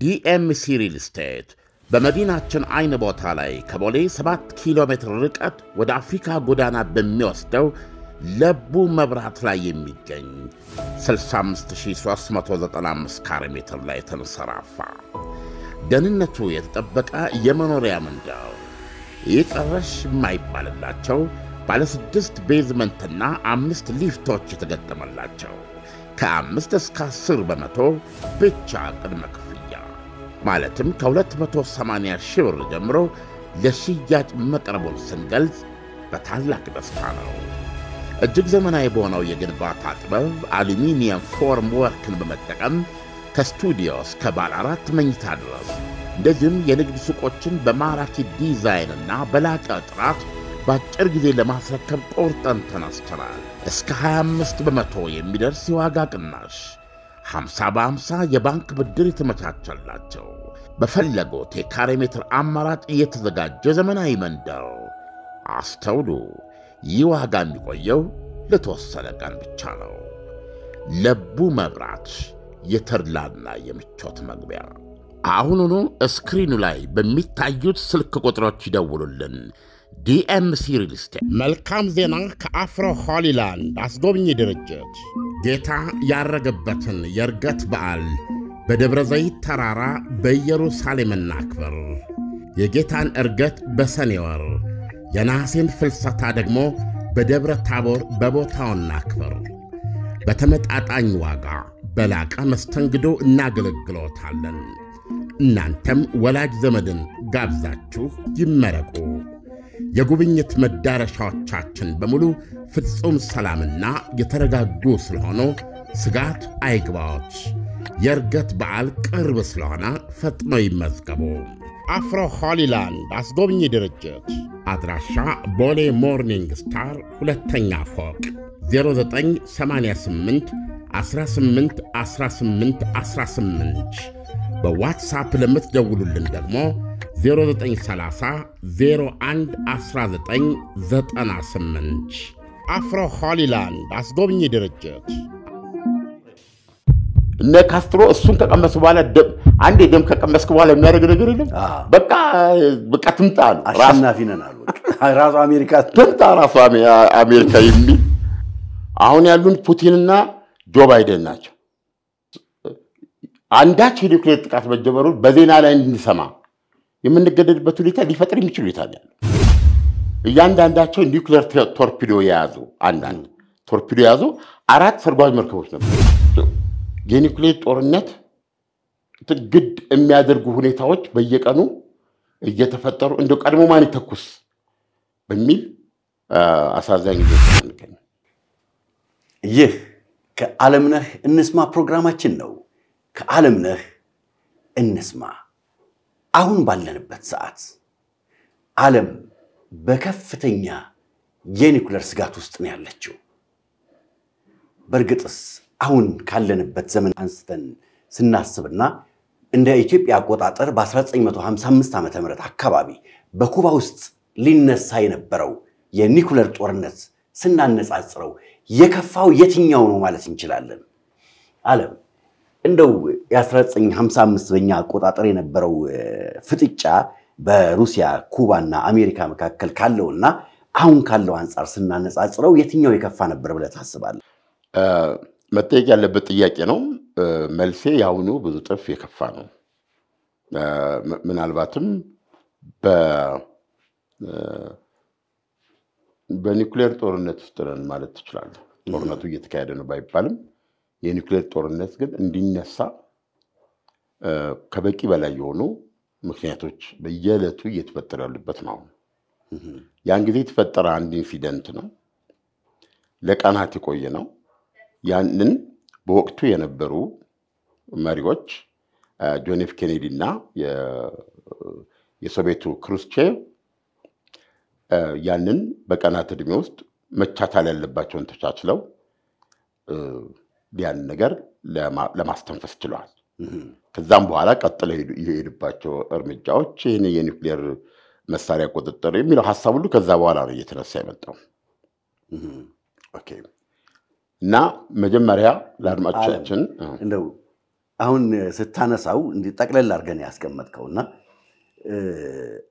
ዲኤምሲ ሪል ስቴት በመዲናችን አይን ቦታ ላይ ከቦሌ 7 ኪሎ ሜትር ርቀት ወደ አፍሪካ ጎዳና በሚወስደው ለቡ መብራት ላይ የሚገኝ 65395 ካሬ ሜትር ላይ ተንሰራፋ ደህንነቱ የተጠበቀ የመኖሪያ መንደር የቀረሽ የማይባልላቸው ባለ ስድስት ቤዝመንትና አምስት ሊፍቶች የተገጠመላቸው ከአምስት እስከ አስር በመቶ ብቻ ቅድመ ማለትም ከ280 ሺህ ብር ጀምሮ ለሽያጭ መቅረቡን ስንገልጽ በታላቅ ደስታ ነው። እጅግ ዘመናዊ በሆነው የግንባታ ጥበብ አሉሚኒየም ፎርም ወርክን በመጠቀም ከስቱዲዮ እስከ ባለ አራት መኝታ ድረስ እንደዚሁም የንግድ ሱቆችን በማራኪ ዲዛይንና በላቀ ጥራት በአጭር ጊዜ ለማስረከብ ቆርጠን ተነስተናል። እስከ 25 በመቶ የሚደርስ የዋጋ ቅናሽ፣ 50 በ50 የባንክ ብድር የተመቻቸላቸው በፈለጎት የካሬ ሜትር አማራጭ የተዘጋጀ ዘመናዊ መንደር። አስተውሉ፣ ይህ ዋጋ የሚቆየው ለተወሰነ ቀን ብቻ ነው። ለቡ መብራት የተድላና የምቾት መግቢያ። አሁኑኑ እስክሪኑ ላይ በሚታዩት ስልክ ቁጥሮች ይደውሉልን። ዲኤምሲ ሪል ስቴት። መልካም ዜና ከአፍሮ ሆሊላንድ አስጎብኚ ድርጅት ጌታ ያረገበትን የእርገት በዓል በደብረ ዘይት ተራራ በኢየሩሳሌም እናክብር። የጌታን እርገት በሰኔ ወር፣ የነሐሴን ፍልሰታ ደግሞ በደብረ ታቦር በቦታው እናክብር። በተመጣጣኝ ዋጋ በላቀ መስተንግዶ እናገለግሎታለን። እናንተም ወላጅ ዘመድን ጋብዛችሁ ይመረቁ። የጉብኝት መዳረሻዎቻችን በሙሉ ፍጹም ሰላምና የተረጋጉ ስለሆኑ ስጋት አይግባዎች። የእርገት በዓል ቅርብ ስለሆነ ፈጥነው ይመዝገቡ። አፍሮ ሆሊላንድ አስጎብኚ ድርጅት አድራሻ ቦሌ ሞርኒንግ ስታር ሁለተኛ ፎቅ 0988 181818 በዋትሳፕ ለምትደውሉልን ደግሞ 0930 01 አፍሮ ሆሊላንድ አስጎብኚ ድርጅት እነ ካስትሮ እሱን ከቀመሱ በኋላ ደም አንዴ ደም ከቀመስክ በኋላ የሚያደርግ ነገር የለም። በቃ በቃ ትምጣ ነው አሸናፊ ነን አሉ። ራሱ አሜሪካ ትምጣ ራሱ አሜሪካ የሚል አሁን ያሉን ፑቲንና ጆ ባይደን ናቸው። አንዳች የኒውክሌር ጥቃት መጀመሩ በዜና ላይ እንድንሰማ የምንገደድበት ሁኔታ ሊፈጥር የሚችል ሁኔታ ያለ እያንዳንዳቸው ኒውክሌር ቶርፒዶ የያዙ አንዳንድ ቶርፒዶ የያዙ አራት ሰርጓጅ መርከቦች ነበሩ። የኒውክሌር ጦርነት ግድ የሚያደርጉ ሁኔታዎች በየቀኑ እየተፈጠሩ እንደ ቀድሞ ማን ይተኩስ በሚል አሳዛኝ ጊዜ ይህ ከዓለምነህ እንስማ ፕሮግራማችን ነው። ከዓለምነህ እንስማ። አሁን ባለንበት ሰዓት ዓለም በከፍተኛ የኒኩለር ስጋት ውስጥ ነው ያለችው። በእርግጥስ አሁን ካለንበት ዘመን አንስተን ስናስብና እንደ ኢትዮጵያ አቆጣጠር በ1955 ዓ ም አካባቢ በኩባ ውስጥ ሊነሳ የነበረው የኒኩለር ጦርነት ስናነጻጽረው የከፋው የትኛው ነው ማለት እንችላለን። አለም እንደው የ1955 በኛ አቆጣጠር የነበረው ፍጥጫ በሩሲያ ኩባና አሜሪካ መካከል ካለውና አሁን ካለው አንጻር ስናነጻጽረው የትኛው የከፋ ነበር ብለህ ታስባለህ? መጠየቅ ያለበት ጥያቄ ነው። መልሴ የአሁኑ ብዙ ጥፍ የከፋ ነው። ምናልባትም በኒውክሌር ጦርነት ውስጥ ነን ማለት ትችላለህ። ጦርነቱ እየተካሄደ ነው ባይባልም የኒውክሌር ጦርነት ግን እንዲነሳ ከበቂ በላይ የሆኑ ምክንያቶች በየዕለቱ እየተፈጠሩ ያሉበት ነው። ያን ጊዜ የተፈጠረ አንድ ኢንሲደንት ነው። ለቀናት የቆየ ነው። ያንን በወቅቱ የነበሩ መሪዎች ጆኔፍ ኬኔዲ እና የሶቪየቱ ክሩስቼቭ ያንን በቀናት ዕድሜ ውስጥ መቻቻል ያለባቸውን ተቻችለው ያንን ነገር ለማስተንፈስ ችለዋል። ከዛም በኋላ ቀጥለው የሄዱባቸው እርምጃዎች ይህን የኒውክሌር መሳሪያ ቁጥጥር የሚለው ሀሳብ ሁሉ ከዛ በኋላ ነው እየተነሳ የመጣው። ኦኬ እና መጀመሪያ ለአድማጮቻችን እንደው አሁን ስታነሳው እንዲህ ጠቅለል አድርገን ያስቀመጥከውና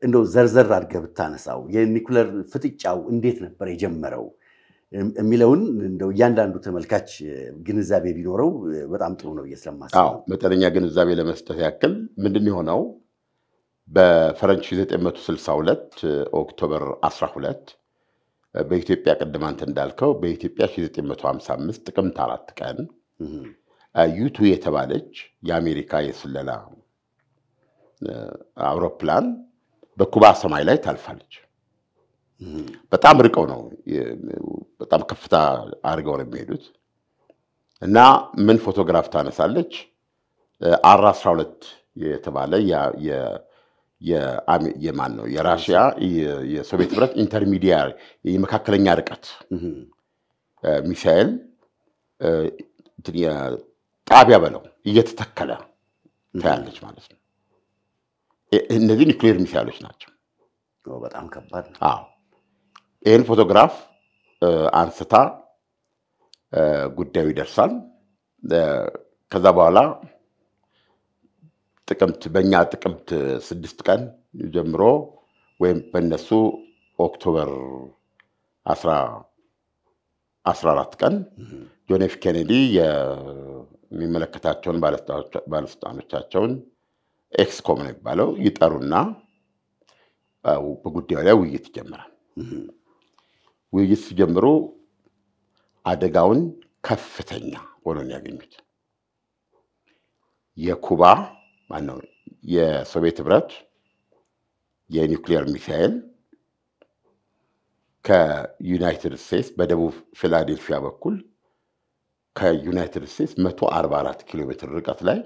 እንደው ዘርዘር አድርገ ብታነሳው የኒኩለር ፍጥጫው እንዴት ነበር የጀመረው የሚለውን እንደው እያንዳንዱ ተመልካች ግንዛቤ ቢኖረው በጣም ጥሩ ነው እየስለማስብ መጠነኛ ግንዛቤ ለመስጠት ያክል ምንድን የሆነው በፈረንች 1962 ኦክቶበር 12 በኢትዮጵያ ቅድም አንተ እንዳልከው በኢትዮጵያ 1955 ጥቅምት አራት ቀን ዩቱ የተባለች የአሜሪካ የስለላ አውሮፕላን በኩባ ሰማይ ላይ ታልፋለች። በጣም ርቀው ነው፣ በጣም ከፍታ አድርገው ነው የሚሄዱት እና ምን ፎቶግራፍ ታነሳለች? አር 12 የተባለ የማን ነው የራሽያ የሶቪየት ህብረት ኢንተርሚዲያሪ የመካከለኛ ርቀት ሚሳኤል ጣቢያ በለው እየተተከለ ታያለች ማለት ነው። እነዚህ ኒክሌር ሚሳይሎች ናቸው። በጣም ከባድ ነው። ይህን ፎቶግራፍ አንስታ ጉዳዩ ይደርሳል። ከዛ በኋላ ጥቅምት በእኛ ጥቅምት ስድስት ቀን ጀምሮ ወይም በእነሱ ኦክቶበር 14 ቀን ጆን ኤፍ ኬኔዲ የሚመለከታቸውን ባለስልጣኖቻቸውን ኤክስኮም ነው የሚባለው ይጠሩና በጉዳዩ ላይ ውይይት ይጀምራል። ውይይት ሲጀምሩ አደጋውን ከፍተኛ ሆኖ ያገኙት የኩባ ማነው የሶቪየት ህብረት የኒውክሊየር ሚሳኤል ከዩናይትድ ስቴትስ በደቡብ ፊላዴልፊያ በኩል ከዩናይትድ ስቴትስ 144 ኪሎ ሜትር ርቀት ላይ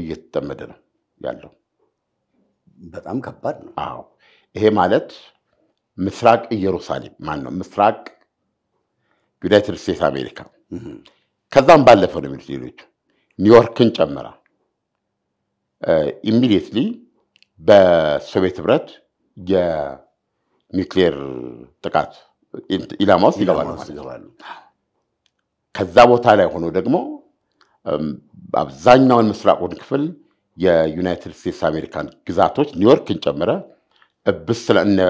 እየተጠመደ ነው ያለው። በጣም ከባድ ነው። አዎ ይሄ ማለት ምስራቅ ኢየሩሳሌም ማን ነው ምስራቅ ዩናይትድ ስቴትስ አሜሪካ ከዛም ባለፈው ነው የሚሉት ሌሎቹ ኒውዮርክን ጨምራ ኢሚዲየትሊ በሶቪየት ህብረት የኒውክሌር ጥቃት ኢላማ ውስጥ ይገባሉ ማለት ከዛ ቦታ ላይ ሆኖ ደግሞ አብዛኛውን ምስራቁን ክፍል የዩናይትድ ስቴትስ አሜሪካን ግዛቶች ኒውዮርክን ጨምረ እብስ ስለእነ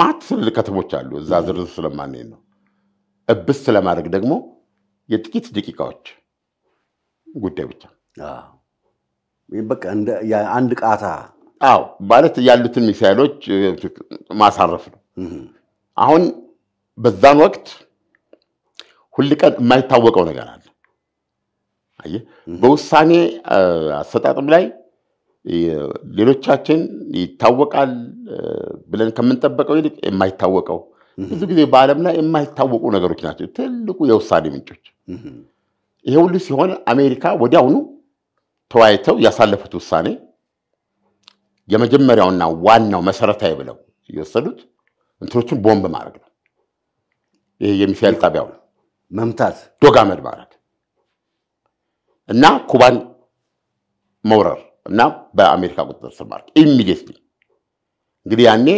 ማዕት ትልልቅ ከተሞች አሉ። እዛ ዝርዝር ስለማንሄድ ነው። እብስ ለማድረግ ደግሞ የጥቂት ደቂቃዎች ጉዳይ ብቻ በቃ አንድ ቃታ። አዎ ማለት ያሉትን ሚሳይሎች ማሳረፍ ነው። አሁን በዛን ወቅት ሁል ቀን የማይታወቀው ነገር አለ። አየህ፣ በውሳኔ አሰጣጥም ላይ ሌሎቻችን ይታወቃል ብለን ከምንጠበቀው ይልቅ የማይታወቀው ብዙ ጊዜ በዓለም ላይ የማይታወቁ ነገሮች ናቸው ትልቁ የውሳኔ ምንጮች። ይሄ ሁሉ ሲሆን አሜሪካ ወዲያውኑ ተወያይተው ያሳለፉት ውሳኔ የመጀመሪያውና ዋናው መሰረታዊ ብለው የወሰዱት እንትኖቹን ቦምብ ማድረግ ነው። ይሄ የሚሳኤል ጣቢያው መምታት፣ ዶጋመድ ማድረግ እና ኩባን መውረር እና በአሜሪካ ቁጥጥር ስር ማድረግ ኢሚዲየትሊ እንግዲህ ያኔ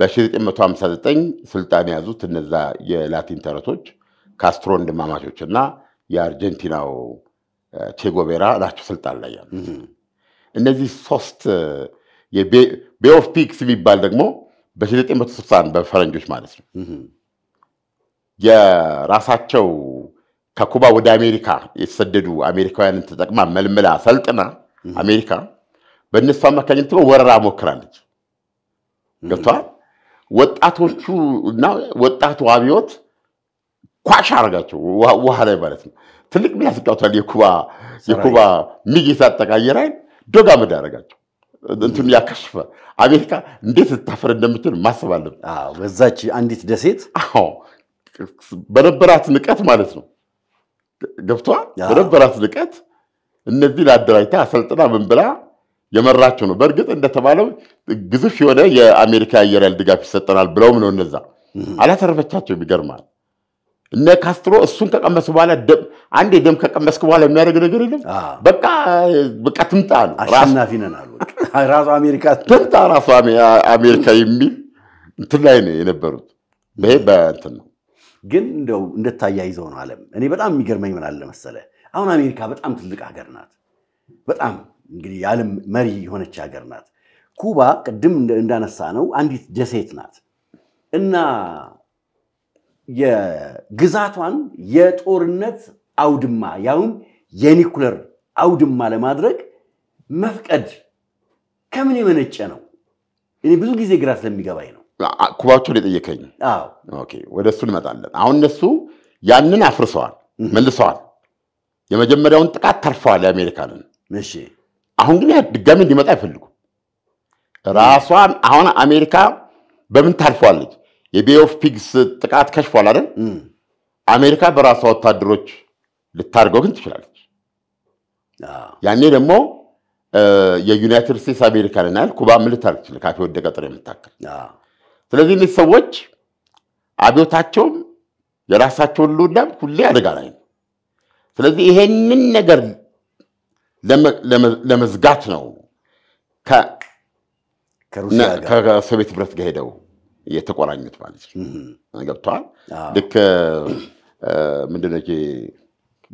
በ1959 ስልጣን የያዙት እነዛ የላቲን ተረቶች ካስትሮ ወንድማማቾች እና የአርጀንቲናው ቼጎቬራ ናቸው ስልጣን ላይ ያሉ። እነዚህ ሶስት ቤይ ኦፍ ፒክስ የሚባል ደግሞ በ1961 በፈረንጆች ማለት ነው የራሳቸው ከኩባ ወደ አሜሪካ የተሰደዱ አሜሪካውያንን ተጠቅማ መልምላ ሰልጥና አሜሪካ በእነሱ አማካኝነት ወረራ ሞክራለች። ገብቷል። ወጣቶቹ እና ወጣቱ አብዮት ኳሽ አረጋቸው ውሃ ላይ ማለት ነው። ትልቅ ሚና ተጫውቷል። የኩባ የኩባ ሚግ የታጠቃየር ኃይል ዶግ አመድ አረጋቸው። እንትን ያከሽፈ አሜሪካ እንዴት ልታፈር እንደምትል ማሰብ አለብን። በዛች አንዲት ደሴት በነበራት ንቀት ማለት ነው ገብቷ በነበራት ንቀት እነዚህን አደራጅታ አሰልጥና ምን ብላ የመራቸው ነው። በእርግጥ እንደተባለው ግዙፍ የሆነ የአሜሪካ አየር ኃይል ድጋፍ ይሰጠናል ብለውም ነው እነዛ አላተረፈቻቸው። ይገርማል። እነ ካስትሮ እሱን ከቀመሱ በኋላ አንዴ ደም ከቀመስክ በኋላ የሚያደርግ ነገር የለም። በቃ በቃ ትምጣ ነው አሸናፊ ነን አሉ። ራሱ አሜሪካ ትምጣ ራሱ አሜሪካ የሚል እንትን ላይ ነው የነበሩት። ይሄ በእንትን ነው ግን እንደው እንደታያይዘው ነው አለም። እኔ በጣም የሚገርመኝ ምን አለ መሰለ፣ አሁን አሜሪካ በጣም ትልቅ ሀገር ናት። በጣም እንግዲህ የዓለም መሪ የሆነች ሀገር ናት። ኩባ ቅድም እንዳነሳ ነው አንዲት ደሴት ናት እና የግዛቷን የጦርነት አውድማ ያውም የኒኩለር አውድማ ለማድረግ መፍቀድ ከምን የመነጨ ነው? እኔ ብዙ ጊዜ ግራ ስለሚገባኝ ነው። ኩባቸውን የጠየከኝ ወደ እሱ እንመጣለን። አሁን እነሱ ያንን አፍርሰዋል፣ መልሰዋል። የመጀመሪያውን ጥቃት ተርፈዋል የአሜሪካንን አሁን ግን ድጋሚ እንዲመጣ አይፈልጉም። ራሷን አሁን አሜሪካ በምን ታልፏለች? የቤይ ኦፍ ፒግስ ጥቃት ከሽፏል አይደል? አሜሪካ በራሷ ወታደሮች ልታደርገው ግን ትችላለች። ያኔ ደግሞ የዩናይትድ ስቴትስ አሜሪካን ናያል ኩባ ምን ልታደርግ ትችላለች? ካፌ ወደቀ ጥሬ የምታክል ስለዚህ እነዚህ ሰዎች አብዮታቸውም የራሳቸውን ልውዳም ሁሌ አደጋ ላይ ነው። ስለዚህ ይሄንን ነገር ለመዝጋት ነው ከሶቪየት ህብረት ጋር ሄደው የተቆራኙት ማለት ነው። ገብተዋል። ልክ ምንድነው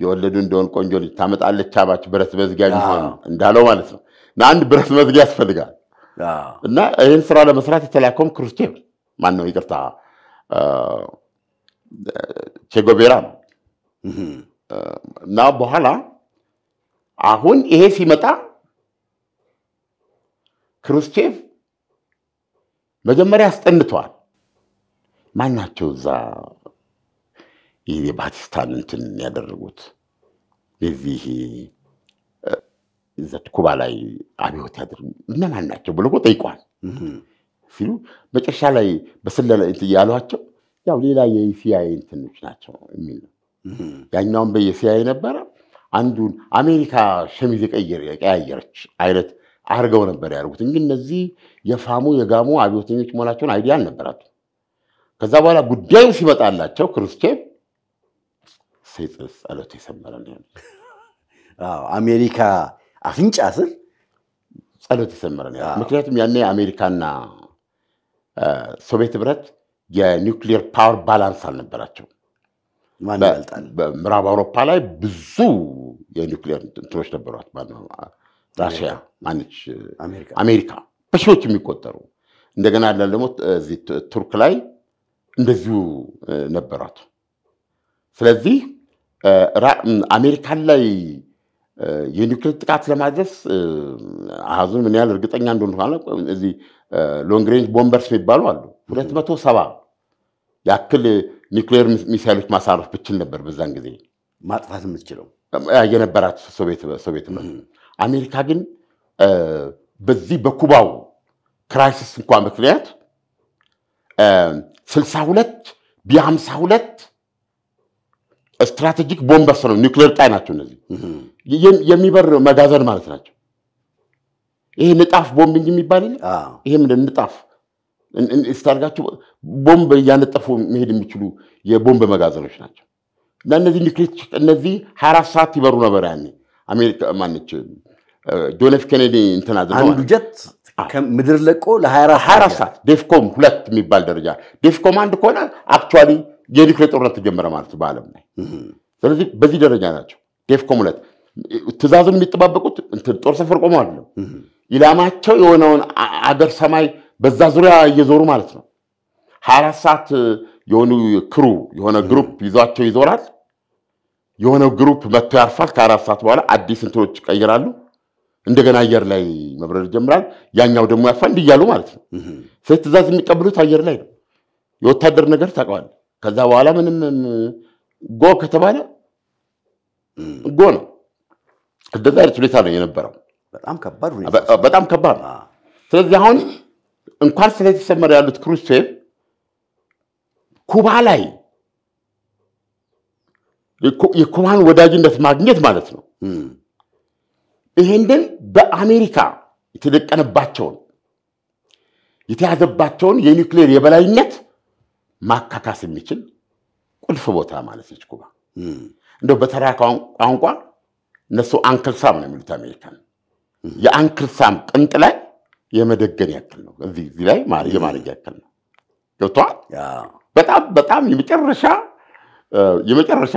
የወለዱ እንደሆን ቆንጆ ልጅ ታመጣለች አባች ብረት መዝጊያ ቢሆን እንዳለው ማለት ነው። እና አንድ ብረት መዝጊያ ያስፈልጋል። እና ይህን ስራ ለመስራት የተላከውም ክሩስቼቭ ማን ነው? ይቅርታ ቼጎቤራ ነው። እና በኋላ አሁን ይሄ ሲመጣ ክሩስቼቭ መጀመሪያ አስጠንተዋል። ማናቸው እዛ የባቲስታን እንትን ያደረጉት የዚህ እዛ ኩባ ላይ አብዮት ያደርጉ እነማን ናቸው ብሎ ጠይቋል ሲሉ መጨረሻ ላይ በስለላ ያሏቸው ያው ሌላ የሲአይኤ እንትኖች ናቸው የሚል ያኛውን በየሲአይኤ ነበረ አንዱን አሜሪካ ሸሚዝ የቀያየረች አይነት አድርገው ነበር ያደርጉት እንጂ እነዚህ የፋሙ የጋሞ አብዮተኞች መሆናቸውን አይዲያ አልነበራቸው። ከዛ በኋላ ጉዳዩ ሲመጣላቸው ክርስቲያን ጸሎት የሰመረ አሜሪካ አፍንጫ ስር ጸሎት የሰመረ ምክንያቱም ያኔ አሜሪካና ሶቪየት ህብረት የኒውክሊየር ፓወር ባላንስ አልነበራቸው። ማን ይበልጣል? በምዕራብ አውሮፓ ላይ ብዙ የኒክሌር እንትኖች ነበሯት። ራሽያ ማነች? አሜሪካ በሺዎች የሚቆጠሩ እንደገና ያለ ደግሞ ቱርክ ላይ እንደዚሁ ነበሯት። ስለዚህ አሜሪካን ላይ የኒክሌር ጥቃት ለማድረስ አሃዙን ምን ያህል እርግጠኛ እንደሆነ እዚህ ሎንግሬንጅ ቦምበርስ የሚባሉ አሉ ሁለት መቶ ሰባ ያክል ኒውክሌር ሚሳይሎች ማሳረፍ ብችል ነበር በዛን ጊዜ ማጥፋት የምትችለው የነበራት ሶቪየት አሜሪካ ግን በዚህ በኩባው ክራይሲስ እንኳ ምክንያት ስልሳ ሁለት ቢሀምሳ ሁለት ስትራቴጂክ ቦምበርስ ነው ኒውክሌር ጣይ ናቸው። እነዚህ የሚበር መጋዘን ማለት ናቸው። ይሄ ንጣፍ ቦምብ የሚባል ይሄ ምንድን ንጣፍ ስታርጋቸው ቦምብ እያነጠፉ መሄድ የሚችሉ የቦምብ መጋዘኖች ናቸው። እና እነዚህ እነዚህ ሀያ አራት ሰዓት ይበሩ ነበር ያኔ አሜሪካ ማነች ጆን ኤፍ ኬኔዲ አንዱ ጀት ለቆ ለ24 ሰዓት ዴፍኮም ሁለት የሚባል ደረጃ ዴፍኮም አንድ ከሆነ አክቹዋሊ የኒውክሌር ጦርነት ተጀመረ ማለት በዓለም ላይ። ስለዚህ በዚህ ደረጃ ናቸው። ዴፍኮም ሁለት የሚጠባበቁት ጦር ሰፈር ቆመው አይደለም። ኢላማቸው የሆነውን አገር ሰማይ በዛ ዙሪያ እየዞሩ ማለት ነው። ሀያ አራት ሰዓት የሆኑ ክሩ የሆነ ግሩፕ ይዟቸው ይዞራል። የሆነ ግሩፕ መጥቶ ያርፋል። ከአራት ሰዓት በኋላ አዲስ እንትኖች ይቀይራሉ። እንደገና አየር ላይ መብረር ይጀምራል። ያኛው ደግሞ ያርፋል። እንዲህ እያሉ ማለት ነው። ስለዚህ ትእዛዝ የሚቀብሉት አየር ላይ ነው። የወታደር ነገር ታቀዋል። ከዛ በኋላ ምንም ጎ ከተባለ ጎ ነው። እንደዛ አይነት ሁኔታ ነው የነበረው። በጣም ከባድ ነው። ስለዚህ አሁን እንኳን ስለተሰመረ ያሉት ክሩስቼቭ ኩባ ላይ የኩባን ወዳጅነት ማግኘት ማለት ነው። ይህንን በአሜሪካ የተደቀነባቸውን የተያዘባቸውን የኒውክሌር የበላይነት ማካካስ የሚችል ቁልፍ ቦታ ማለት ነች ኩባ። እንደው በተራ ቋንቋ እነሱ አንክልሳም ነው የሚሉት አሜሪካን። የአንክልሳም ቅንጥ ላይ የመደገን ያክል ነው። እዚህ ላይ የማድረግ ያክል ነው። ገብቷል። በጣም በጣም የመጨረሻ የመጨረሻ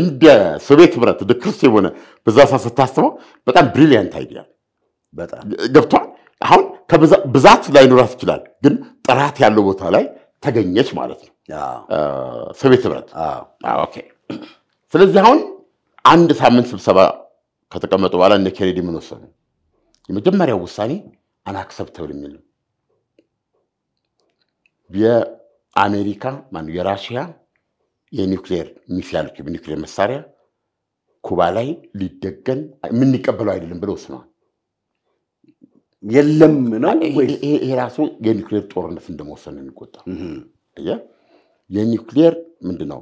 እንደ ሶቪየት ህብረት ድክርስ የሆነ በዛ ስታስበው በጣም ብሪሊያንት አይዲያ ገብቷል። አሁን ብዛት ላይኖራት ይችላል፣ ግን ጥራት ያለው ቦታ ላይ ተገኘች ማለት ነው ሶቪየት ህብረት። ስለዚህ አሁን አንድ ሳምንት ስብሰባ ከተቀመጡ በኋላ እነ ኬኔዲ ምን ወሰኑ? የመጀመሪያው ውሳኔ አናክሰፕተብል የሚል የአሜሪካ ማነው የራሽያ የኒክሌር ሚሳይል ኒክሌር መሳሪያ ኩባ ላይ ሊደገን የምንቀበለው አይደለም ብለው ወስነዋል። የለም ነው ይሄ ራሱ የኒክሌር ጦርነት እንደመወሰን የሚቆጣ የኒውክሌር ምንድን ነው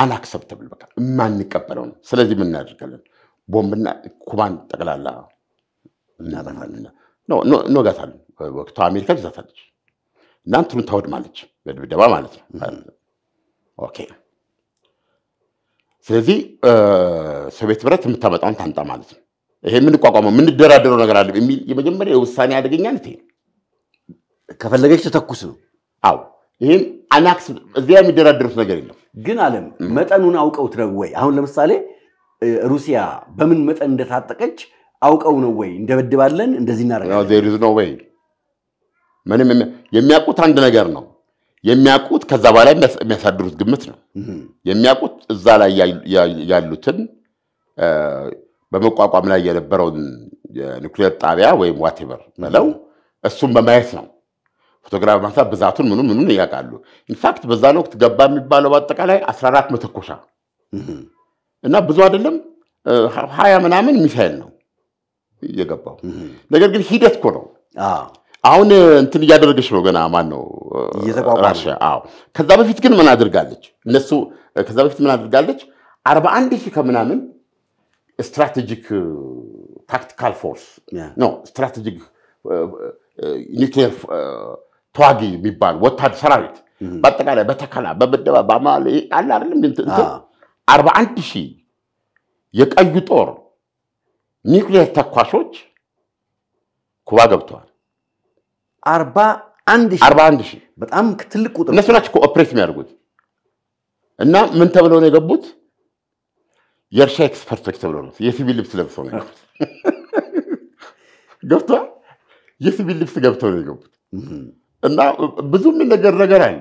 አናክሰፕተብል፣ በቃ የማንቀበለው ነው። ስለዚህ ምን እናደርጋለን? ቦምብና ኩባን ጠቅላላ እናጠፋለን። እንወጋታለን። ወቅቷ አሜሪካ ትዛታለች እና እንትኑን ታወድማለች በድብደባ ማለት ነው። ኦኬ ስለዚህ ሶቪየት ህብረት የምታመጣውን ታምጣ ማለት ነው። ይሄ የምንቋቋመው የምንደራደረው ነገር አለ የሚል የመጀመሪያ የውሳኔ አደገኛነት ይሄ ከፈለገች ተተኩስ ነው። አዎ ይህን አናክስ እዚያ የሚደራደሩት ነገር የለም። ግን አለም መጠኑን አውቀውት ነው ወይ? አሁን ለምሳሌ ሩሲያ በምን መጠን እንደታጠቀች አውቀው ነው ወይ እንደበድባለን እንደዚህ እናደርጋለን? ምንም የሚያውቁት አንድ ነገር ነው የሚያውቁት። ከዛ በኋላ የሚያሳድሩት ግምት ነው የሚያውቁት። እዛ ላይ ያሉትን በመቋቋም ላይ የነበረውን የኒክሌር ጣቢያ ወይም ዋቴቨር በለው እሱን በማየት ነው ፎቶግራፍ ማንሳት ብዛቱን ምኑ ምኑን ያውቃሉ። ኢንፋክት በዛን ወቅት ገባ የሚባለው በአጠቃላይ 14 መተኮሻ እና ብዙ አይደለም ሀያ ምናምን ሚሳይል ነው የገባው ነገር ግን ሂደት እኮ ነው። አሁን እንትን እያደረገች ነው ገና ማን ነው ራሽያ። ከዛ በፊት ግን ምን አድርጋለች? እነሱ ከዛ በፊት ምን አድርጋለች? አርባ አንድ ሺህ ከምናምን ስትራቴጂክ ታክቲካል ፎርስ ነው ስትራቴጂክ ኒክሌር ተዋጊ የሚባል ወታደር ሰራዊት በአጠቃላይ በተከላ በመደባ በአማል አለ አይደለም አርባ አንድ ሺህ የቀዩ ጦር ኒውክሌር ተኳሾች ኩባ ገብተዋል። አርባ አንድ ሺህ በጣም ትልቅ ቁጥር። እነሱ ናቸው እኮ ኦፕሬት የሚያደርጉት እና ምን ተብለው ነው የገቡት? የእርሻ ኤክስፐርቶች ተብለው ነው። የሲቪል ልብስ ለብሰው ነው የገቡት። ገብተዋል። የሲቪል ልብስ ገብተው ነው የገቡት እና ብዙ የሚነገር ነገር አለ።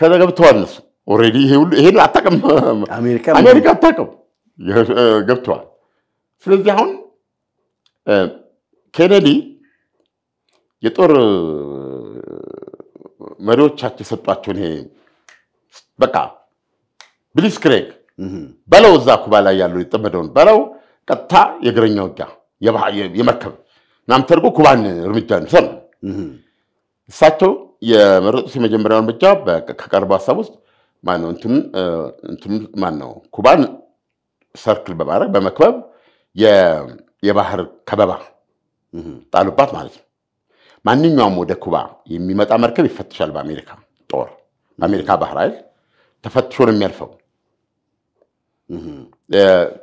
ከዛ ገብተዋል እነሱ ኦልሬዲ ይሄን አታውቅም አሜሪካ አታውቅም ገብተዋል። ስለዚህ አሁን ኬኔዲ የጦር መሪዎቻቸው የሰጧቸውን ይሄ በቃ ብሊስ ክሬግ በለው እዛ ኩባ ላይ ያለው የጠመደውን በለው ቀጥታ የእግረኛ ውጊያ የመርከብ ናም ተደርጎ ኩባን እርምጃ እንሰል እሳቸው የመረጡት የመጀመሪያው እርምጃ ከቀረበው ሀሳብ ውስጥ ማነው ማነው ኩባን ሰርክል በማድረግ በመክበብ የባህር ከበባ ጣሉባት ማለት ነው። ማንኛውም ወደ ኩባ የሚመጣ መርከብ ይፈትሻል በአሜሪካ ጦር፣ በአሜሪካ ባህር ኃይል ተፈትሾ ነው የሚያልፈው።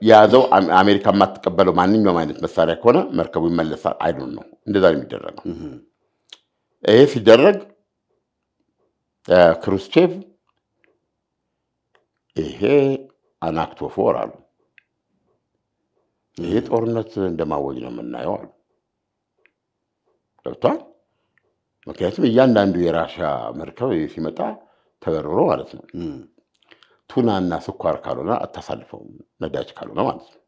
የያዘው አሜሪካ የማትቀበለው ማንኛውም አይነት መሳሪያ ከሆነ መርከቡ ይመለሳል። አይሉን ነው እንደዛ ነው የሚደረገው። ይሄ ሲደረግ ክሩስቼቭ ይሄ አናክቶፎር አሉ ይሄ ጦርነት እንደማወጅ ነው የምናየው አሉ። ገብቷል። ምክንያቱም እያንዳንዱ የራሻ መርከብ ሲመጣ ተበርብሮ ማለት ነው ቱና እና ስኳር ካልሆነ አታሳልፈውም፣ ነዳጅ ካልሆነ ማለት ነው።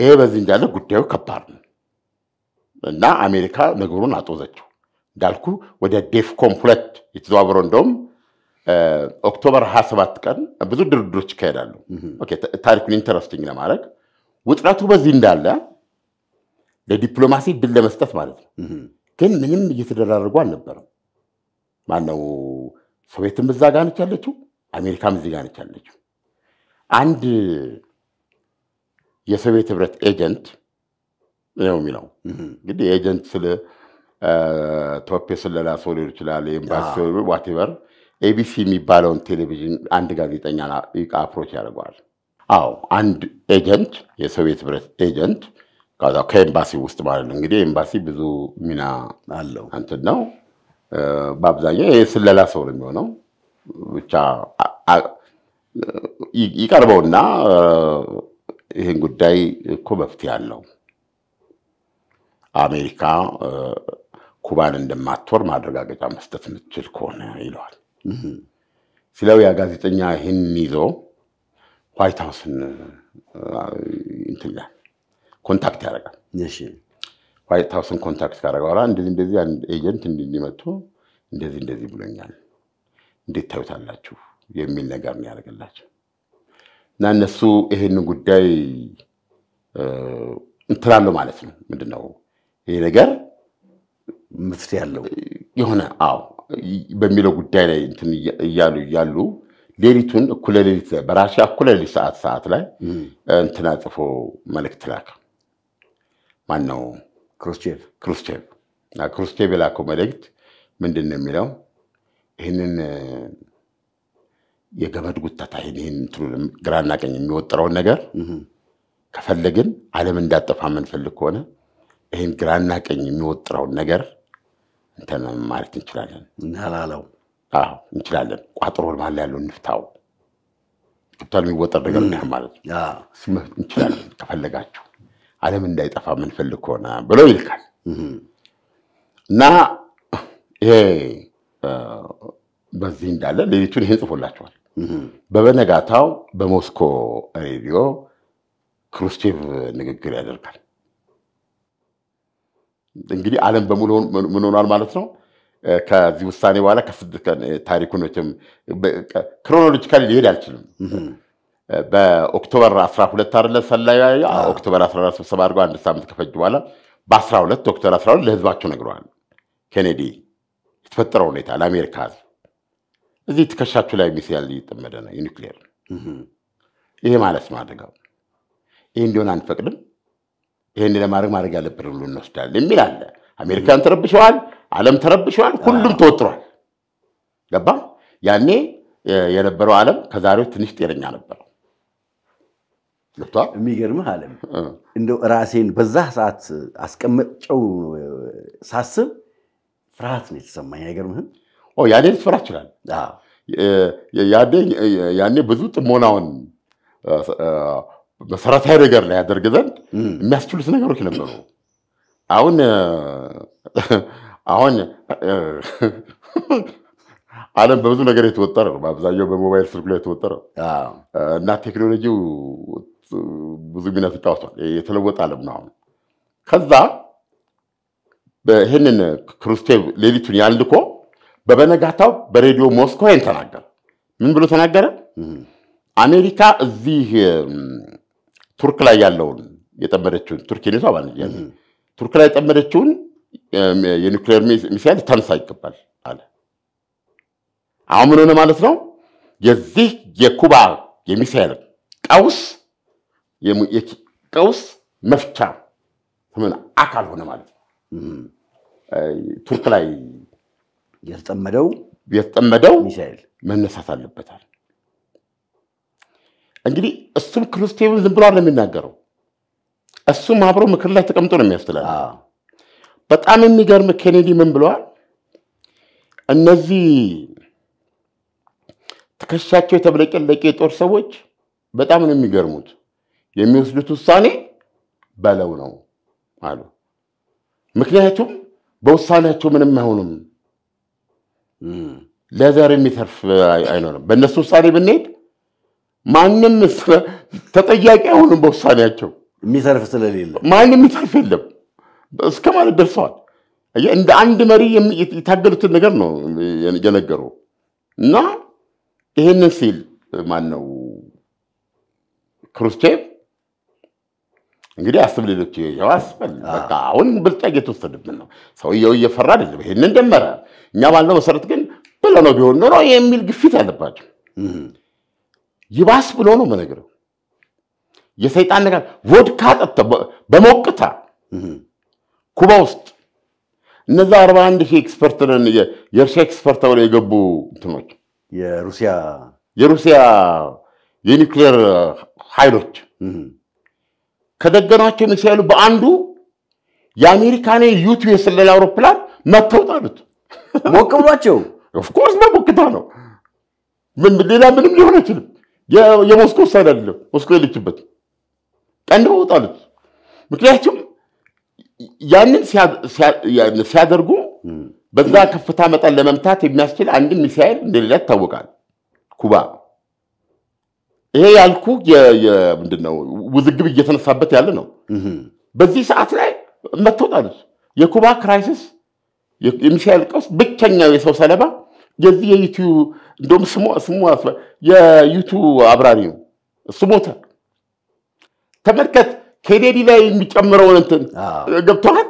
ይሄ በዚህ እንዳለ ጉዳዩ ከባድ ነው እና አሜሪካ ነገሩን አጦዘችው። እንዳልኩ ወደ ዴፍኮም ሁለት የተዘዋወረው እንደውም ኦክቶበር 27 ቀን ብዙ ድርድሮች ይካሄዳሉ። ታሪኩን ኢንተረስቲንግ ለማድረግ ውጥረቱ በዚህ እንዳለ ለዲፕሎማሲ ድል ለመስጠት ማለት ነው። ግን ምንም እየተደራረጉ አልነበረም። ማነው ሶቪየትም እዛ ጋ ነች ያለችው፣ አሜሪካም እዚህ ጋ ነች ያለችው። አንድ የሶቪየት ህብረት ኤጀንት ነው የሚለው እንግዲህ ኤጀንት ስለ ቶፔ ስለላ ሰው ሊሆን ይችላል፣ ኤምባሲ ዋቴቨር ኤቢሲ የሚባለውን ቴሌቪዥን አንድ ጋዜጠኛ አፕሮች ያደርገዋል። አዎ አንድ ኤጀንት የሶቪየት ህብረት ኤጀንት ከዛ ከኤምባሲ ውስጥ ማለት ነው እንግዲህ ኤምባሲ ብዙ ሚና አለው። እንትን ነው በአብዛኛው የስለላ ሰው ነው የሚሆነው። ብቻ ይቀርበውና ይህን ጉዳይ እኮ መፍትሄ አለው አሜሪካ ኩባን እንደማትወር ማረጋገጫ መስጠት የምትችል ከሆነ ይለዋል። ሲለው ያ ጋዜጠኛ ይህን ይዞ ዋይት ሀውስን ኮንታክት ያደርጋል። ዋይት ሀውስን ኮንታክት ካደረገ በኋላ እንደዚህ እንደዚህ አንድ ኤጀንት እንዲመጡ እንደዚህ እንደዚህ ብሎኛል፣ እንዴት ታዩታላችሁ የሚል ነገር ነው ያደርግላቸው እና እነሱ ይህን ጉዳይ እንትላለሁ ማለት ነው። ምንድነው ይሄ ነገር መፍትሄ ያለው የሆነ አዎ በሚለው ጉዳይ ላይ እንትን እያሉ እያሉ ሌሊቱን እኩለ ሌሊት በራሽያ እኩለ ሌሊት ሰዓት ሰዓት ላይ እንትን አጽፎ መልእክት ላከ። ማነው ክሩስቼቭ ክሩስቼቭ ክሩስቼቭ የላከው መልእክት ምንድን ነው የሚለው ይህንን የገመድ ጉተታ ይህን ግራና ቀኝ የሚወጥረውን ነገር ከፈለግን ዓለም እንዳጠፋ የምንፈልግ ከሆነ ይህን ግራና ቀኝ የሚወጥረውን ነገር እንትን ማለት እንችላለን። እናላለው አዎ እንችላለን። ቋጥሮ መሀል ያለው እንፍታው ገብቷል። የሚወጠር ነገር ነህ ማለት እንችላለን። ከፈለጋችሁ ዓለም እንዳይጠፋ ምንፈልግ ከሆነ ብሎ ይልካል እና ይሄ በዚህ እንዳለ ሌሊቱን ይሄን ጽፎላቸዋል። በበነጋታው በሞስኮ ሬዲዮ ክሩስቼቭ ንግግር ያደርጋል። እንግዲህ ዓለም በሙሉ ምን ሆኗል ማለት ነው። ከዚህ ውሳኔ በኋላ ከስድስት ቀን ሊሄድ አልችልም። በኦክቶበር 12 አለ ሰላዩ ኦክቶበር 14 ስብሰባ አድርገው አንድ ሳምንት ከፈጅ በኋላ በ12 ኦክቶበር 12 ለህዝባቸው ነግረዋል። ኬኔዲ የተፈጠረው ሁኔታ ለአሜሪካ ህዝብ እዚህ ትከሻችሁ ላይ ሚሳይል እየጠመደ ነው የኒውክሌር ይሄ ማለት ማድረገው አደጋው። ይህ እንዲሆን አንፈቅድም። ይሄን ለማድረግ ማድረግ ያለብን ሁሉ እንወስዳለን የሚል አለ። አሜሪካን ተረብሸዋል፣ ዓለም ተረብሸዋል፣ ሁሉም ተወጥሯል። ገባ ያኔ የነበረው ዓለም ከዛሬው ትንሽ ጤነኛ ነበረው። የሚገርምህ ዓለም እንደው ራሴን በዛ ሰዓት አስቀመጨው ሳስብ ፍርሃት ነው የተሰማኝ። አይገርምህም? ያኔ ልትፈራ ይችላል። ያኔ ብዙ ጥሞናውን መሰረታዊ ነገር ላይ ያደርግ ዘንድ የሚያስችሉት ነገሮች ነበሩ። አሁን አሁን ዓለም በብዙ ነገር የተወጠረ ነው። በአብዛኛው በሞባይል ስልክ ላይ የተወጠረ እና ቴክኖሎጂው ብዙ ሚና ተጫውቷል። የተለወጠ ዓለም ነው አሁን። ከዛ ይህንን ክሩስቴቭ ሌሊቱን ያልኮ በበነጋታው በሬዲዮ ሞስኮ ይህን ተናገረ። ምን ብሎ ተናገረ? አሜሪካ እዚህ ቱርክ ላይ ያለውን የጠመደችውን ቱርክ የኔቶ አባል ቱርክ ላይ የጠመደችውን የኒክሌር ሚሳይል ተንሳ ይገባል አለ። አሁን ምን ሆነ ማለት ነው? የዚህ የኩባ የሚሳይል ቀውስ ቀውስ መፍቻ አካል ሆነ ማለት ነው። ቱርክ ላይ የተጠመደው የተጠመደው ሚሳይል መነሳት አለበታል። እንግዲህ እሱም ክርስቲያኑን ዝም ብሎ ነው የሚናገረው። እሱም አብሮ ምክር ላይ ተቀምጦ ነው የሚያስተላል። በጣም የሚገርም ኬኔዲ ምን ብለዋል? እነዚህ ትከሻቸው የተብለቀለቀ የጦር ሰዎች በጣም ነው የሚገርሙት። የሚወስዱት ውሳኔ በለው ነው አሉ። ምክንያቱም በውሳኔያቸው ምንም አይሆኑም፣ ለዘር የሚተርፍ አይኖርም። በእነሱ ውሳኔ ብንሄድ ማንም ተጠያቂ አይሆንም በውሳኔያቸው። የሚተርፍ ስለሌለ ማንም የሚተርፍ የለም እስከ ማለት ደርሰዋል። እንደ አንድ መሪ የታገሉትን ነገር ነው የነገሩ እና ይህንን ሲል ማን ነው ክሩስቼቭ እንግዲህ አስብ ሌሎች ያው አስበል በቃ አሁን ብልጫ እየተወሰደብን ነው። ሰውየው እየፈራ አይደለም፣ ይህንን ደመረ። እኛ ባለው መሰረት ግን ብለው ነው ቢሆን ኖሮ የሚል ግፊት አለባቸው። ይባስ ብሎ ነው የምነግርህ። የሰይጣን ነገር ቮድካ ጠጥተህ በሞቅታ ኩባ ውስጥ እነዛ አርባ አንድ ሺህ ኤክስፐርት ነን የእርሻ ኤክስፐርት ተብለው የገቡ እንትኖች የሩሲያ የሩሲያ የኒክሌር ኃይሎች ከደገናቸው ሚሳኤሉ በአንዱ የአሜሪካን ዩቲዩብ የስለላ አውሮፕላን መጥተው ጣሉት። ሞቅ ብሏቸው ኦፍኮርስ በሞቅታ ነው። ምን ሌላ ምንም ሊሆን አይችልም። የሞስኮ ሳይድ አይደለም። ሞስኮ የለችበት ቀንድ መውጣሉት። ምክንያቱም ያንን ሲያደርጉ በዛ ከፍታ መጠን ለመምታት የሚያስችል አንድን ሚሳኤል እንደሌላ ይታወቃል። ኩባ ይሄ ያልኩ ምንድን ነው ውዝግብ እየተነሳበት ያለ ነው። በዚህ ሰዓት ላይ መትወጣለች። የኩባ ክራይሲስ የሚሳኤል ቀውስ ብቸኛው የሰው ሰለባ የዚህ የዩቲዩብ እንደውም ስሙ ስሙ የዩቱ አብራሪ ነው እሱ ሞተ። ተመልከት ኬኔዲ ላይ የሚጨምረውን እንትን ገብተዋል።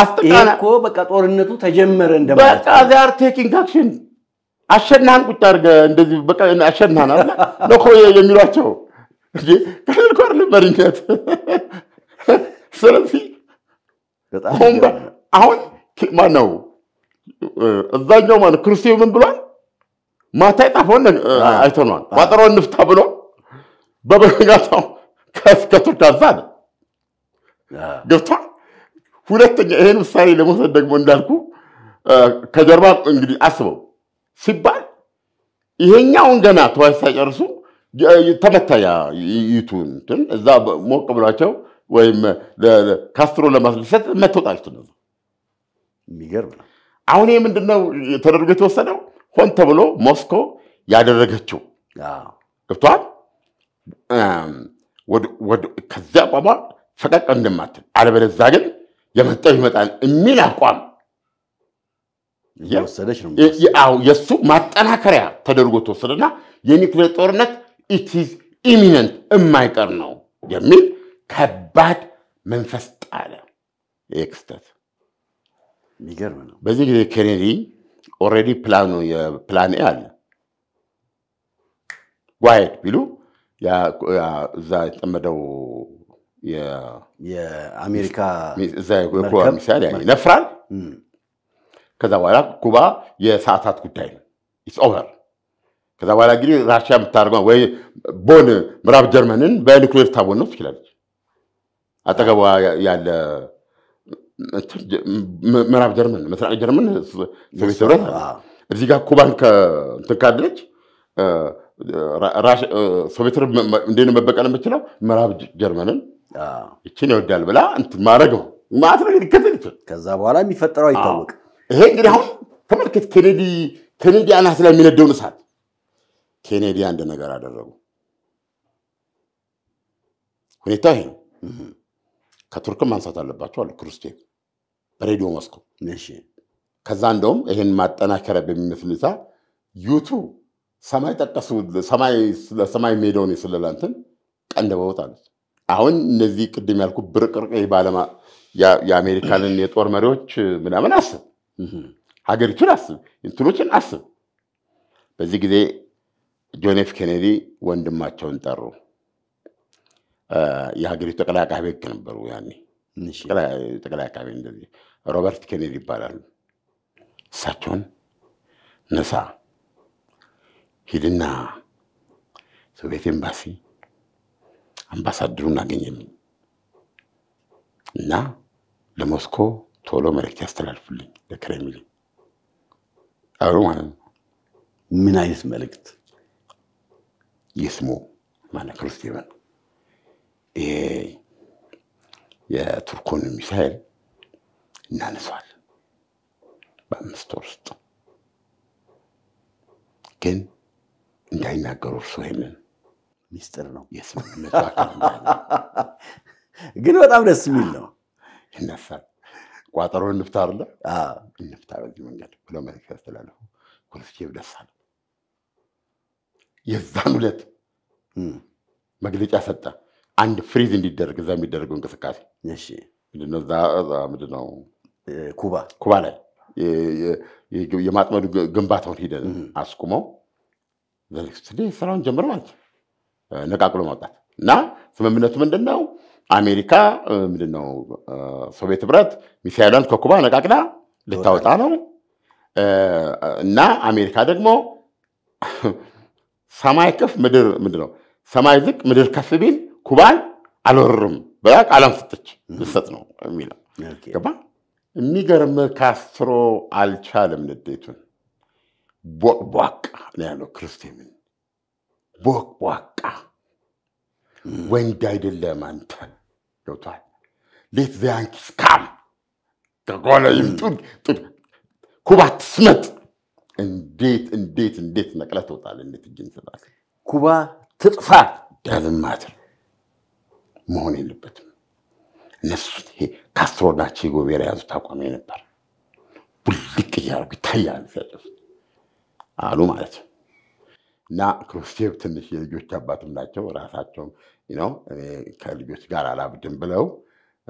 አስጠቃና በቃ ጦርነቱ ተጀመረ እንደማለት በቃ አር ቴኪንግ አክሽን አሸናህን ቁጭ አድርገ እንደዚህ በቃ አሸናህን አለ ለኮ የሚሏቸው እንጂ ከልል ጋር መሪነት። ስለዚህ አሁን ማነው እዛኛው ማለት ክርስቲው ምን ብሏል? ማታ የጻፈውን አይተኗል። ቋጠሮ እንፍታ ብሎ በበጋታው ከቱርክ አዛለ ገብቷል። ሁለተኛ ይሄን ምሳሌ ለመውሰድ ደግሞ እንዳልኩ ከጀርባ እንግዲህ አስበው ሲባል ይሄኛውን ገና ተዋይ ሳይጨርሱ ተመታያ ይቱንትን እዛ ሞቅ ብሏቸው ወይም ካስትሮ ለማስደሰት መተውጣችት ነው የሚገርም ነው። አሁን ይህ ምንድነው ተደርጎ የተወሰደው? ሆን ተብሎ ሞስኮ ያደረገችው ገብቷል። ከዚያ አቋሟ ፈቀቅ እንደማትል አለበለዚያ ግን የመጣው ይመጣል የሚል አቋም የእሱ ማጠናከሪያ ተደርጎ ተወሰደና የኒውክሌር ጦርነት ኢትዝ ኢሚነንት የማይቀር ነው የሚል ከባድ መንፈስ ጣለ። ይህ ክስተት የሚገርም ነው። በዚህ ጊዜ ኬኔዲ ኦልሬዲ ፕላኑ የፕላን ኤ አለ ጓሄድ ቢሉ እዛ የተጠመደው የአሜሪካ ሚሳይል ይነፍራል። ከዛ በኋላ ኩባ የሰዓታት ጉዳይ ነው። ኢትስ ኦቨር። ከዛ በኋላ እንግዲህ ራሽያ የምታደርገው ወይ ቦን ምዕራብ ጀርመንን በኒኩሌር ታቦን ነው ትችላለች። አጠገቧ ያለ ምዕራብ ጀርመን፣ ምስራቅ ጀርመን ሶቪየት ህብረት እዚህ ጋር ኩባን እንትን ካደረች ሶቪየት እንዴት ነው መበቀል የምችለው? ምዕራብ ጀርመንን ይችን ይወዳል ብላ እንትን ማድረገው ማለት ሊከተል ይችል ከዛ በኋላ የሚፈጠረው አይታወቅ። ይሄ እንግዲህ አሁን ተመልከት፣ ኬኔዲ ኬኔዲ አናት ላይ የሚነደውን እሳት ኬኔዲ አንድ ነገር አደረጉ። ሁኔታው ይሄ ነው። ከቱርክም ማንሳት አለባቸው አሉ ክሩስቼቭ በሬዲዮ ሞስኮ። ከዛ እንደውም ይህን ማጠናከሪያ በሚመስል ሁኔታ ዩቱ ሰማይ ጠቀሱ ለሰማይ ሜዳውን የስለላ እንትን ቀንደ አሉት። አሁን እነዚህ ቅድም ያልኩ ብርቅርቅ ባለማ የአሜሪካንን የጦር መሪዎች ምናምን አስብ፣ ሀገሪቱን አስብ፣ እንትኖችን አስብ። በዚህ ጊዜ ጆን ኤፍ ኬኔዲ ወንድማቸውን ጠሩ። የሀገሪቱ ጠቅላይ አቃቤ ሕግ ነበሩ ያኔ ጠቅላይ አቃቤ እንደዚህ ሮበርት ኬኔዲ ይባላሉ። እሳቸውን ነሳ ሂድና ሶቪየት ኤምባሲ አምባሳደሩን አገኘም እና ለሞስኮ ቶሎ መልእክት ያስተላልፉልኝ ለክሬምሊን አሩ ማለት ነው። ምን አይነት መልእክት? ይስሙ? ማነ ክርስቲቨን የቱርኩን ሚሳኤል እናነሷል በአምስት ወር ውስጥ ግን እንዳይናገሩ እርሱ ይህንን ሚስጥር ነው የስምምነቱ ግን በጣም ደስ የሚል ነው። ይነሳል ቋጠሮ እንፍታ አለ እንፍታ በዚህ መንገድ ብሎ መልክ ያስተላለፉ ኮልፌቭ ደስ አለ። የዛን ሁለት መግለጫ ሰጠ። አንድ ፍሪዝ እንዲደረግ እዛ የሚደረገው እንቅስቃሴ ምንድነው? ኩባ ኩባ ላይ የማጥመዱ ግንባታውን ሂደን አስቁመው ስራውን ጀምር ማለት ነቃቅሎ ማውጣት እና ስምምነቱ ምንድን ነው? አሜሪካ ምንድነው ሶቪየት ህብረት ሚሳይሏን ከኩባ ነቃቅላ ልታወጣ ነው እና አሜሪካ ደግሞ ሰማይ ክፍ ምድር ምንድነው ሰማይ ዝቅ ምድር ከፍ ቢል ኩባን አልወርም ብላ ቃሏን ሰጠች። ልሰጥ ነው የሚለው ገባ። የሚገርም ካስትሮ አልቻለም ንዴቱን። ቦቅቧቃ ነው ያለው ክርስቲምን፣ ቦቅቧቃ ወንድ አይደለም አንተ ገብቷል። ሌት ዘያንኪስ ካም ከጎለ ይምጡድ ኩባ ትስመጥ። እንዴት እንዴት እንዴት ነቅለህ ትወጣለህ? እንዴት እጅ ትሰጣለህ? ኩባ ትጥፋ ዳዝማትር መሆን የለበትም። እነሱ ካስትሮ እና ቼ ጉቬራ የያዙት አቋም ነበር። ቡልቅ እያደረጉ ይታያል አሉ ማለት ነው። እና ክሩስቼቭ ትንሽ የልጆች አባትም ናቸው። ራሳቸውም ነው ከልጆች ጋር አላብድም ብለው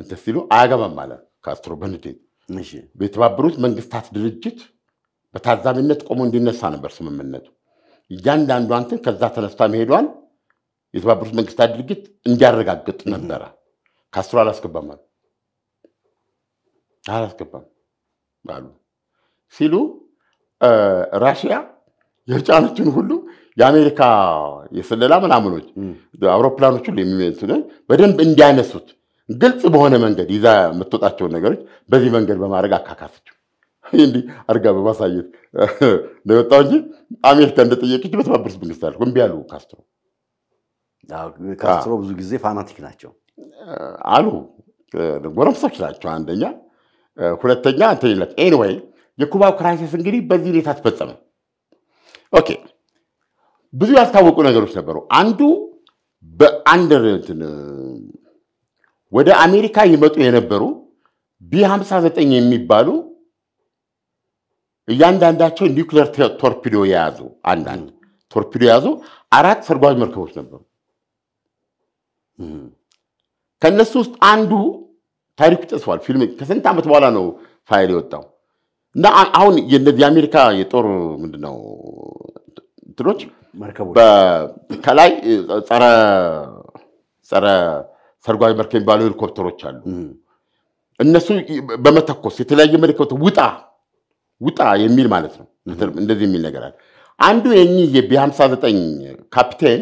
እንትን ሲሉ አያገባም ማለት ካስትሮ በንዴት የተባበሩት መንግስታት ድርጅት በታዛቢነት ቆሞ እንዲነሳ ነበር ስምምነቱ። እያንዳንዷ እንትን ከዛ ተነስታ መሄዷን የተባበሩት መንግስታት ድርጊት እንዲያረጋግጥ ነበረ። ካስትሮ አላስገባም አሉ አላስገባም አሉ ሲሉ ራሽያ የጫነችን ሁሉ የአሜሪካ የስለላ ምናምኖች አውሮፕላኖች ሁሉ የሚመጡትን በደንብ እንዲያነሱት ግልጽ በሆነ መንገድ ይዛ የምትወጣቸውን ነገሮች በዚህ መንገድ በማድረግ አካካሰችው። እንዲህ አድርጋ በማሳየት ነው የወጣው እንጂ አሜሪካ እንደጠየቀች በተባበሩት መንግስታት እምቢ አሉ ካስትሮ። ካስትሮ ብዙ ጊዜ ፋናቲክ ናቸው አሉ። ጎረምሶች ናቸው አንደኛ፣ ሁለተኛ እንትን የለም። ኤኒዌይ የኩባው ክራይሲስ እንግዲህ በዚህ ሁኔታ ተፈጸመ። ኦኬ ብዙ ያልታወቁ ነገሮች ነበሩ። አንዱ በአንደር ወደ አሜሪካ ይመጡ የነበሩ ቢ59 የሚባሉ እያንዳንዳቸው ኒውክሌር ቶርፒዶ የያዙ አንዳንድ ቶርፒዶ የያዙ አራት ሰርጓጅ መርከቦች ነበሩ። ከእነሱ ውስጥ አንዱ ታሪኩ ጨስፏል። ፊልም ከስንት ዓመት በኋላ ነው ፋይል የወጣው እና አሁን የነዚህ የአሜሪካ የጦር ምንድነው ትሎች ከላይ ጸረ ሰርጓዊ መርከብ የሚባሉ ሄሊኮፕተሮች አሉ። እነሱ በመተኮስ የተለያየ መለከት ውጣ ውጣ የሚል ማለት ነው። እንደዚህ የሚል ነገር አለ። አንዱ የኚህ የቢ 59 ካፕቴን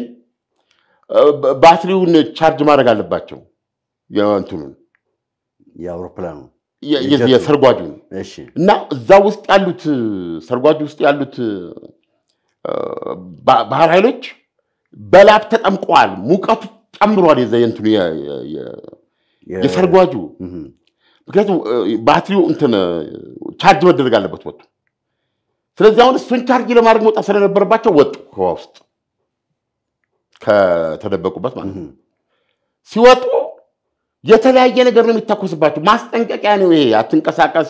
ባትሪውን ቻርጅ ማድረግ አለባቸው። የእንትኑን የአውሮፕላኑ የሰርጓጁን እና እዛ ውስጥ ያሉት ሰርጓጅ ውስጥ ያሉት ባህር ኃይሎች በላብ ተጠምቀዋል። ሙቀቱ ጨምሯል። የዛ የእንትኑ የሰርጓጁ ምክንያቱም ባትሪው እንትን ቻርጅ መደረግ አለበት ወጡ። ስለዚህ አሁን እሱን ቻርጅ ለማድረግ መውጣት ስለነበረባቸው ወጡ ከውሃ ውስጥ ከተደበቁበት ማለት ነው። ሲወጡ የተለያየ ነገር ነው የሚታኮስባቸው። ማስጠንቀቂያ ነው ይሄ፣ አትንቀሳቀስ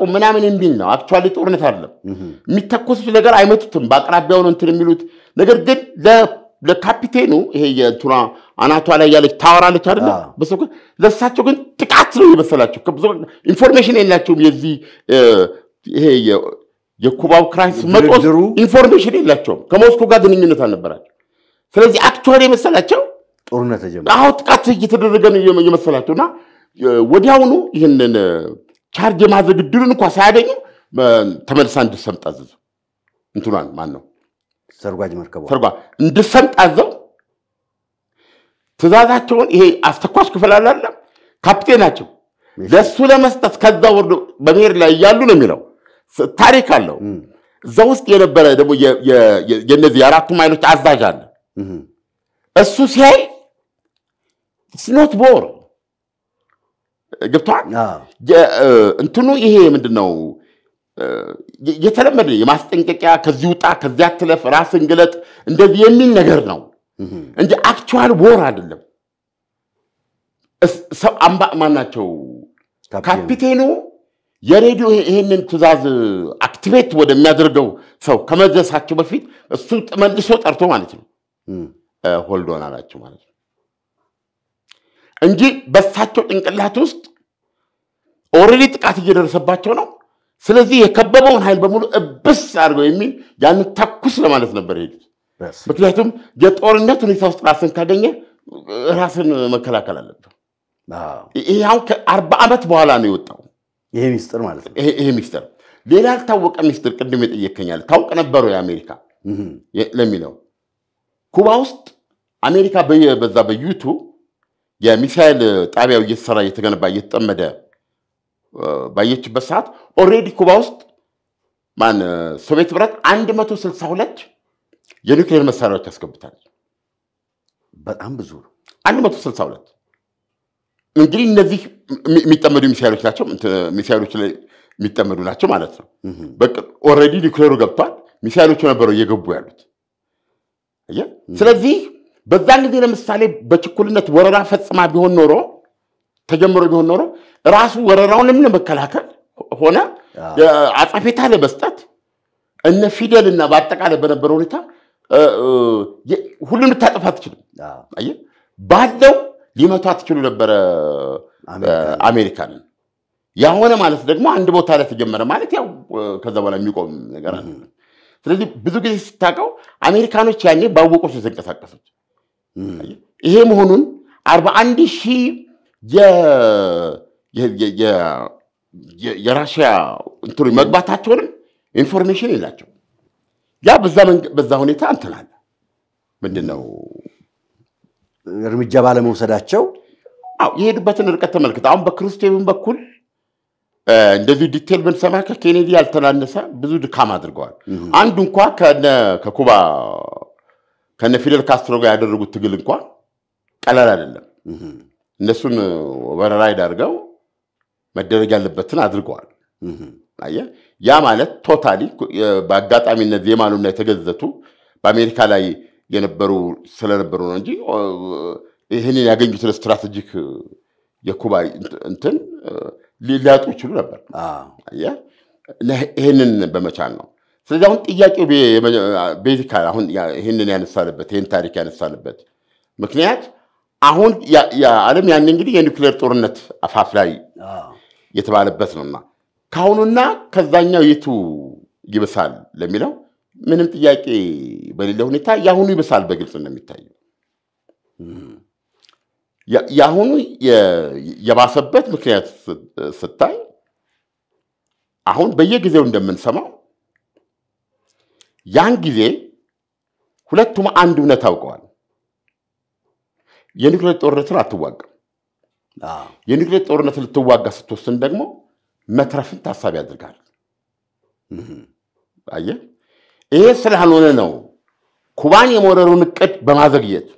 ቁም ምናምን የሚል ነው። አክቹዋሊ ጦርነት አይደለም። የሚተኮሱት ነገር አይመቱትም፣ በአቅራቢያው ነው እንትን የሚሉት ነገር ግን ለካፒቴኑ ይሄ የእንትና አናቷ ላይ ያለች ታወራለች አይደለ? በሰ ለእሳቸው ግን ጥቃት ነው የመሰላቸው። ከብዙ ኢንፎርሜሽን የላቸውም። የዚህ ይሄ የኩባው ክራይስ መጦስ ኢንፎርሜሽን የላቸውም። ከሞስኮ ጋር ግንኙነት አልነበራቸው። ስለዚህ አክቹዋሊ የመሰላቸው ጦርነት ተጀመረ። አሁን ጥቃት እየተደረገ ነው የመሰላቸው እና ወዲያውኑ ይህንን ቻርጅ የማድረግ እድሉን እንኳ ሳያገኙ ተመልሳ እንድትሰምጥ አዘዘው። እንትኗን ማን ነው ሰርጓጅ መርከቧ ሰርጓ እንድትሰምጥ አዘው። ትእዛዛቸውን ይሄ አስተኳሽ ክፍል አላለም ካፕቴናቸው ለሱ ለመስጠት ከዛ ወርዶ በመሄድ ላይ እያሉ ነው የሚለው ታሪክ አለው። እዛ ውስጥ የነበረ ደግሞ የነዚህ የአራቱ ማይሎች አዛዥ አለ እሱ ሲያይ ስኖት ቦር ገብቷል። እንትኑ ይሄ ምንድን ነው የተለመደ የማስጠንቀቂያ ከዚህ ውጣ፣ ከዚያ አትለፍ፣ ራስን ግለጥ እንደዚህ የሚል ነገር ነው እንጂ አክቹዋል ቦር አይደለም። አምባ ማናቸው ካፒቴኑ የሬዲዮ ይህንን ትዕዛዝ አክቲቬት ወደሚያደርገው ሰው ከመድረሳቸው በፊት እሱ መልሶ ጠርቶ ማለት ነው ሆልዶን አላቸው ማለት ነው እንጂ በሳቸው ጭንቅላት ውስጥ ኦልሬዲ ጥቃት እየደረሰባቸው ነው። ስለዚህ የከበበውን ኃይል በሙሉ እብስ አድርገው የሚል ያን ተኩስ ለማለት ነበር የሄዱት። ምክንያቱም የጦርነት ሁኔታ ውስጥ ራስን ካገኘ ራስን መከላከል አለብን። ይህ አሁን ከአርባ ዓመት በኋላ ነው የወጣው ይሄ ሚስጥር ማለት ነው። ይሄ ሚስጥር ሌላ ያልታወቀ ሚስጥር ቅድም የጠየከኛል ታውቅ ነበሩ የአሜሪካ ለሚለው ኩባ ውስጥ አሜሪካ በዛ በዩቱ የሚሳኤል ጣቢያው እየተሰራ እየተገነባ እየተጠመደ ባየችበት ሰዓት ኦልሬዲ ኩባ ውስጥ ማን ሶቪየት ህብረት 162 የኒውክሌር መሳሪያዎች ያስገብታል። በጣም ብዙ ነው። 162 እንግዲህ እነዚህ የሚጠመዱ ሚሳይሎች ናቸው። ሚሳይሎች ላይ የሚጠመዱ ናቸው ማለት ነው። ኦልሬዲ ኒውክሌሩ ገብቷል። ሚሳይሎቹ ነበረው እየገቡ ያሉት። ስለዚህ በዛን ጊዜ ለምሳሌ በችኩልነት ወረራ ፈጽማ ቢሆን ኖሮ ተጀምሮ ቢሆን ኖሮ ራሱ ወረራውንም ለመከላከል ሆነ አጸፌታ ለመስጠት እነ ፊደል በአጠቃላይ በነበረ ሁኔታ ሁሉንም ልታጠፋ አትችልም። ባለው ሊመቷት ትችሉ ነበረ አሜሪካን። ያሆነ ማለት ደግሞ አንድ ቦታ ላይ ተጀመረ ማለት ያው ከዛ በኋላ የሚቆም ነገር አለ። ስለዚህ ብዙ ጊዜ ስታውቀው አሜሪካኖች ያኔ ባወቁት የተንቀሳቀሱት ይሄ መሆኑን አርባ አንድ ሺህ የራሽያ እንትኑ መግባታቸውንም ኢንፎርሜሽን የላቸው። ያ በዛ ሁኔታ እንትናለ ምንድን ነው እርምጃ ባለመውሰዳቸው የሄዱበትን ርቀት ተመልክተ አሁን በክሩስቼቭን በኩል እንደዚሁ ዲቴል ብንሰማ ከኬኔዲ ያልተናነሰ ብዙ ድካም አድርገዋል። አንዱ እንኳ ከኩባ ከነ ፊደል ካስትሮ ጋር ያደረጉት ትግል እንኳ ቀላል አይደለም። እነሱን ወረራ ዳርገው መደረግ ያለበትን አድርገዋል። ያ ማለት ቶታሊ በአጋጣሚነት ዜማኑና የተገዘቱ በአሜሪካ ላይ የነበሩ ስለነበሩ ነው እንጂ ይህንን ያገኙትን ስትራቴጂክ የኩባ እንትን ሊላጡ ይችሉ ነበር። ይህንን በመቻል ነው። ስለዚህ አሁን ጥያቄው ቤዚካል አሁን ይህንን ያነሳንበት ይህን ታሪክ ያነሳንበት ምክንያት አሁን የዓለም ያን እንግዲህ የኒውክሌር ጦርነት አፋፍ ላይ የተባለበት ነውና ከአሁኑና ከዛኛው የቱ ይብሳል ለሚለው ምንም ጥያቄ በሌለ ሁኔታ የአሁኑ ይብሳል በግልጽ እንደሚታየው የአሁኑ የባሰበት ምክንያት ስታይ አሁን በየጊዜው እንደምንሰማው ያን ጊዜ ሁለቱም አንድ እውነት አውቀዋል። የኒውክሌር ጦርነትን አትዋጋም። የኒውክሌር ጦርነት ልትዋጋ ስትወስን ደግሞ መትረፍን ታሳቢ ያድርጋል። አየህ፣ ይሄ ስላልሆነ ነው ኩባን የመወረሩን እቅድ በማዘግየት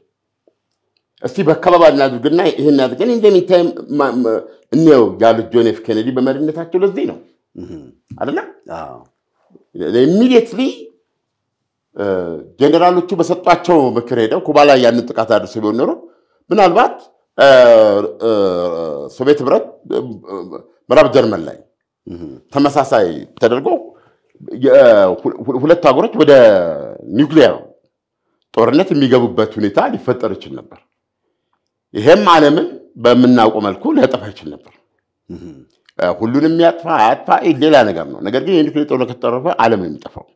እስቲ በአካባቢ አድርግና ይህን አድርገን እንደሚታይ እንየው ያሉት ጆን ኤፍ ኬኔዲ በመሪነታቸው ለዚህ ነው አደለ? ኢሚዲየትሊ ጀኔራሎቹ በሰጧቸው ምክር ሄደው ኩባ ላይ ያንን ጥቃት አድርሶ ቢሆን ኖሮ ምናልባት ሶቪየት ህብረት ምዕራብ ጀርመን ላይ ተመሳሳይ ተደርጎ ሁለቱ ሀገሮች ወደ ኒውክሊየር ጦርነት የሚገቡበት ሁኔታ ሊፈጠር ይችል ነበር። ይሄም ዓለምን በምናውቀው መልኩ ሊያጠፋ ይችል ነበር። ሁሉንም ያጥፋ አያጥፋ ሌላ ነገር ነው። ነገር ግን የኒውክሌር ጦር ከተጠረፈ ዓለም የሚጠፋው።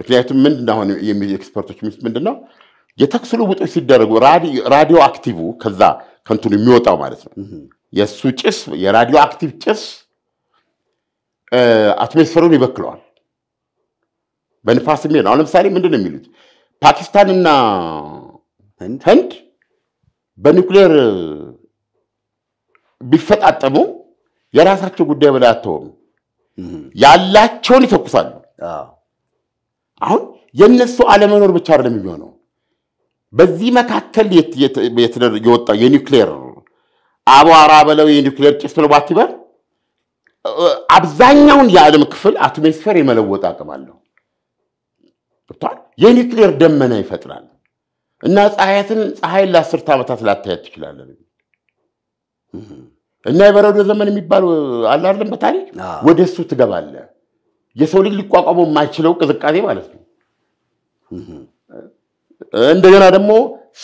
ምክንያቱም ምንድን አሁን ኤክስፐርቶች ሚስ ምንድን ነው የተኩስ ልውጦች ሲደረጉ ራዲዮ አክቲቭ ከዛ ከንቱን የሚወጣው ማለት ነው የእሱ ጭስ የራዲዮ አክቲቭ ጭስ አትሞስፌሩን ይበክለዋል። በንፋስ የሚሄድ አሁን ለምሳሌ ምንድን ነው የሚሉት ፓኪስታንና ህንድ በኒውክሌር ቢፈጣጠሙ የራሳቸው ጉዳይ ብላ አትሆኑ ያላቸውን ይተኩሳሉ። አሁን የእነሱ አለመኖር ብቻ አይደለም የሚሆነው። በዚህ መካከል የወጣው የኒውክሌር አቧራ በለው የኒውክሌር ጭስ ብለው ባትበር አብዛኛውን የዓለም ክፍል አትሞስፌር የመለወጥ አቅም አለው። የኒውክሌር ደመና ይፈጥራል። እና ፀሐያትን ፀሐይን ለአስርተ ዓመታት ላታያት ትችላለን። እና የበረዶ ዘመን የሚባል አላለም በታሪክ ወደ እሱ የሰው ልጅ ሊቋቋመው የማይችለው ቅዝቃዜ ማለት ነው። እንደገና ደግሞ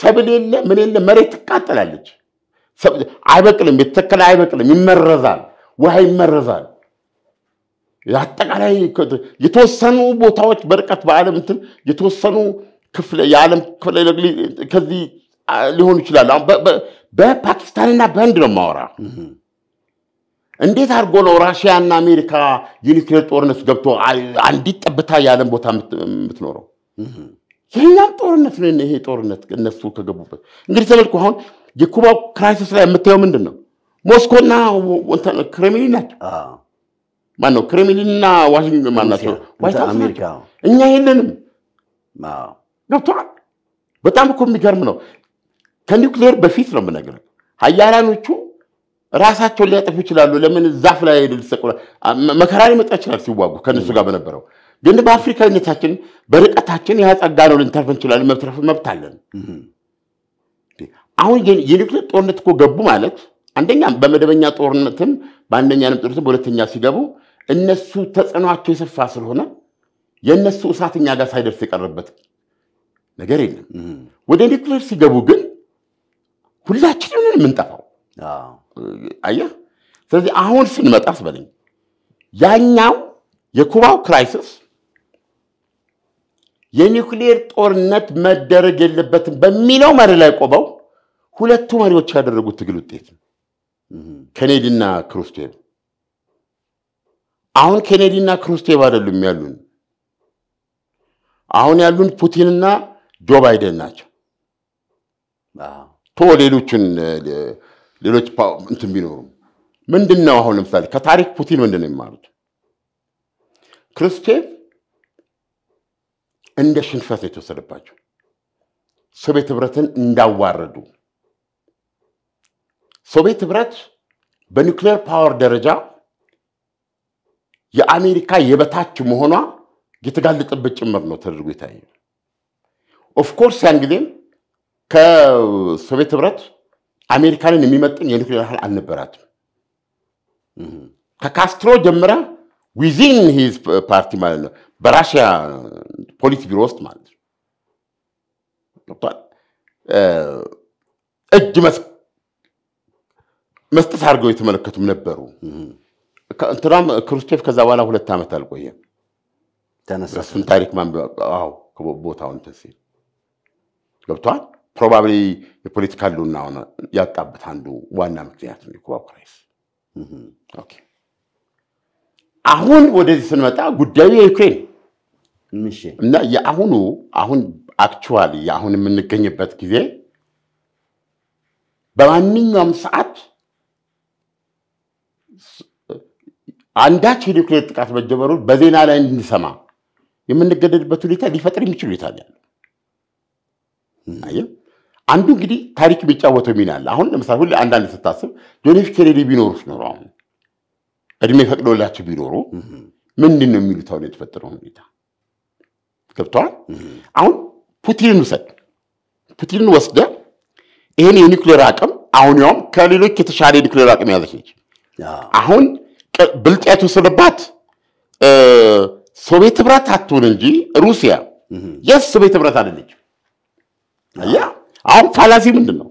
ሰብል የለ ምን የለ መሬት ትቃጠላለች። አይበቅልም፣ የተተከለ አይበቅልም፣ ይመረዛል፣ ውሃ ይመረዛል። አጠቃላይ የተወሰኑ ቦታዎች በርቀት በዓለም እንትን የተወሰኑ ክፍለ የዓለም ክፍለ ከዚህ ሊሆኑ ይችላሉ። በፓኪስታንና በህንድ ነው ማወራ። እንዴት አድርጎ ነው ራሽያና አሜሪካ የኒክሌር ጦርነት ገብቶ አንዲት ጠብታ የዓለም ቦታ የምትኖረው? የኛም ጦርነት ነው ይሄ ጦርነት እነሱ ከገቡበት። እንግዲህ ተመልኩ አሁን የኩባ ክራይሲስ ላይ የምታየው ምንድን ነው? ሞስኮና ክሬምሊን ናቸው። ማነው ክሬምሊንና ዋሽንግተን ማን እኛ የለንም። ገብተዋል። በጣም እኮ የሚገርም ነው። ከኒውክሌር በፊት ነው የምነግርህ፣ ሀያላኖቹ ራሳቸውን ሊያጠፉ ይችላሉ። ለምን ዛፍ ላይ ልሰቁ መከራ ሊመጣ ይችላል ሲዋጉ ከእነሱ ጋር በነበረው ግን በአፍሪካዊነታችን በርቀታችን ያጸጋ ነው ልንተርፍ እንችላለን። መብትረፍ መብት አለን። አሁን ግን የኒውክሌር ጦርነት እኮ ገቡ ማለት አንደኛ በመደበኛ ጦርነትም በአንደኛ ዓለም ጦርነትም በሁለተኛ ሲገቡ እነሱ ተጽዕኗቸው የሰፋ ስለሆነ የእነሱ እሳት እኛ ጋር ሳይደርስ የቀረበት ነገር የለም። ወደ ኒውክሌር ሲገቡ ግን ሁላችንም የምንጠፋው አየህ። ስለዚህ አሁን ስንመጣ ስበለኝ ያኛው የኩባው ክራይሲስ የኒውክሌር ጦርነት መደረግ የለበትም በሚለው መሪ ላይ ቆመው ሁለቱ መሪዎች ያደረጉት ትግል ውጤት ነው። ኬኔዲና አሁን ኬኔዲና ክሩስቴቭ አይደሉም ያሉን። አሁን ያሉን ፑቲንና ጆ ባይደን ናቸው። ቶ ሌሎችን ሌሎች እንትን ቢኖሩም ምንድን ነው አሁን ለምሳሌ ከታሪክ ፑቲን ምንድን ነው የሚማሩት? ክርስቲያን እንደ ሽንፈት ነው የተወሰደባቸው። ሶቤት ህብረትን እንዳዋረዱ ሶቤት ህብረት በኒውክሌር ፓወር ደረጃ የአሜሪካ የበታች መሆኗ የተጋለጠበት ጭምር ነው ተደርጎ የታየው። ኦፍኮርስ ያን ጊዜም ከሶቪየት ህብረት አሜሪካንን የሚመጥን የኒክሌር ኃይል አልነበራትም። ከካስትሮ ጀምረ ዊዚን ሂዝ ፓርቲ ማለት ነው፣ በራሽያ ፖሊት ቢሮ ውስጥ ማለት ነው። እጅ መስጠት አድርገው የተመለከቱም ነበሩ። እንትናም ክሩስቼቭ ከዛ በኋላ ሁለት ዓመት አልቆየም። ተነሳሱን ታሪክ ቦታውን እንትን ገብቷል። ፕሮባብሊ የፖለቲካ ሉና ሆነ ያጣበት አንዱ ዋና ምክንያት ነው የኩባው ክራይስ። አሁን ወደዚህ ስንመጣ ጉዳዩ የዩክሬን እና የአሁኑ አሁን አክቹዋሊ የአሁን የምንገኝበት ጊዜ በማንኛውም ሰዓት አንዳች የኒውክሌር ጥቃት መጀመሩ በዜና ላይ እንድንሰማ የምንገደድበት ሁኔታ ሊፈጥር የሚችል ሁኔታ ያለው አየህ አንዱ እንግዲህ ታሪክ የሚጫወተው ሚና አለ። አሁን ለምሳሌ ሁሌ አንዳንድ ስታስብ ጆን ኤፍ ኬኔዲ ቢኖሩስ ኖሮ አሁን እድሜ ፈቅዶላቸው ቢኖሩ ምንድን ነው የሚሉት? አሁን የተፈጠረው ሁኔታ ገብተዋል። አሁን ፑቲንን ውሰድ፣ ፑቲንን ወስደ ይህን የኒክሌር አቅም አሁን ያውም ከሌሎች የተሻለ የኒክሌር አቅም ያዘች ነች። አሁን ብልጥ የተወሰደባት ሶቪየት ህብረት አትሆን እንጂ ሩሲያ የስ ሶቪየት ህብረት አይደለችም። አሁን ፋላሲ ምንድን ነው?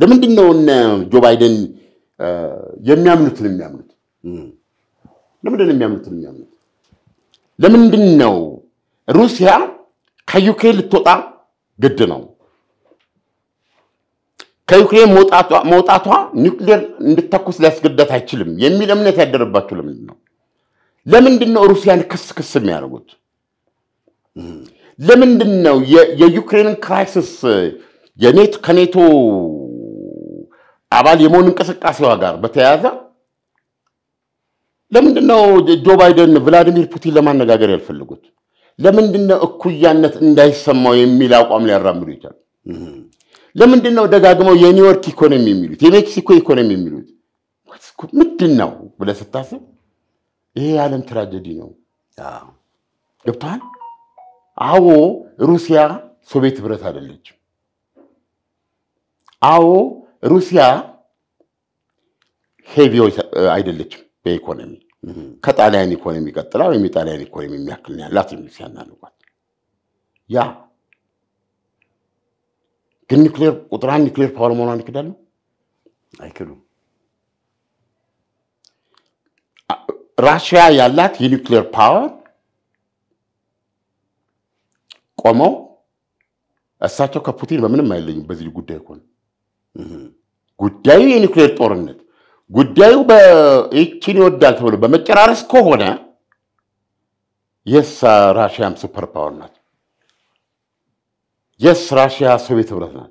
ለምንድን ነው እነ ጆ ባይደን የሚያምኑትን የሚያምኑት? ለምንድን ነው የሚያምኑትን የሚያምኑት? ለምንድን ነው ሩሲያ ከዩክሬን ልትወጣ ግድ ነው? ከዩክሬን መውጣቷ ኒውክሌር እንድተኩስ ሊያስገዳት አይችልም የሚል እምነት ያደረባቸው ለምንድን ነው? ለምንድን ነው ሩሲያን ክስ ክስ የሚያደርጉት? ለምንድን ነው የዩክሬንን ክራይሲስ የኔት ከኔቶ አባል የመሆን እንቅስቃሴዋ ጋር በተያያዘ ለምንድን ነው ጆ ባይደን ቭላዲሚር ፑቲን ለማነጋገር ያልፈልጉት? ለምንድን ነው እኩያነት እንዳይሰማው የሚል አቋም ሊያራምዱ ይቻል? ለምንድን ነው ደጋግመው የኒውዮርክ ኢኮኖሚ የሚሉት የሜክሲኮ ኢኮኖሚ የሚሉት ምንድን ነው ብለህ ስታስብ ይሄ የዓለም ትራጀዲ ነው። ገብቶሃል? አዎ ሩሲያ ሶቪየት ህብረት አይደለችም። አዎ ሩሲያ ሄቪ አይደለችም በኢኮኖሚ ከጣሊያን ኢኮኖሚ ቀጥላ ወይም የጣሊያን ኢኮኖሚ የሚያክል ያላት ሲያናንቋት ያ ግን ኒክሌር ቁጥራ ኒክሌር ፓወር መሆኗን ይክዳሉ አይክሉም። ራሽያ ያላት የኒክሌር ፓወር ቆመው እሳቸው ከፑቲን በምንም አይለኝም። በዚህ ጉዳይ እኮ ጉዳዩ የኒውክሌር ጦርነት ጉዳዩ በይቺን ይወዳል ተብሎ በመጨራረስ ከሆነ የስ ራሽያም ሱፐር ፓወር ናት። የስ ራሽያ ሶቪየት ህብረት ናት።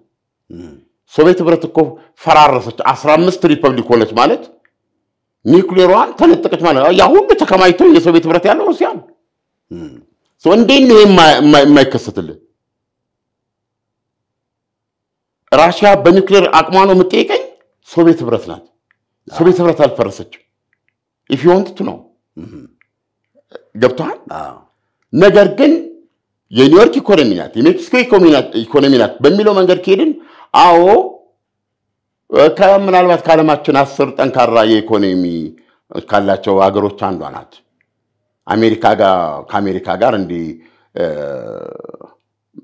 ሶቪየት ህብረት እኮ ፈራረሰች። አስራ አምስት ሪፐብሊክ ሆነች ማለት ኒውክሌሯን ተነጠቀች ማለት ያ ሁሉ ተከማችቶ የሶቪየት ህብረት ያለው ሩሲያ ነው። እንዴት ነው የማይከሰትልህ? ራሽያ በኒውክሌር አቅሟ ነው የምጠይቀኝ? ሶቪየት ህብረት ናት። ሶቪየት ህብረት አልፈረሰችም። ቱ ነው ገብቷል ነገር ግን የኒውዮርክ ኢኮኖሚ ናት፣ የሜክሲኮ ኢኮኖሚ ናት በሚለው መንገድ ከሄድን አዎ ምናልባት ከዓለማችን አስር ጠንካራ የኢኮኖሚ ካላቸው ሀገሮች አንዷ ናት። አሜሪካ ጋር ከአሜሪካ ጋር እንዲህ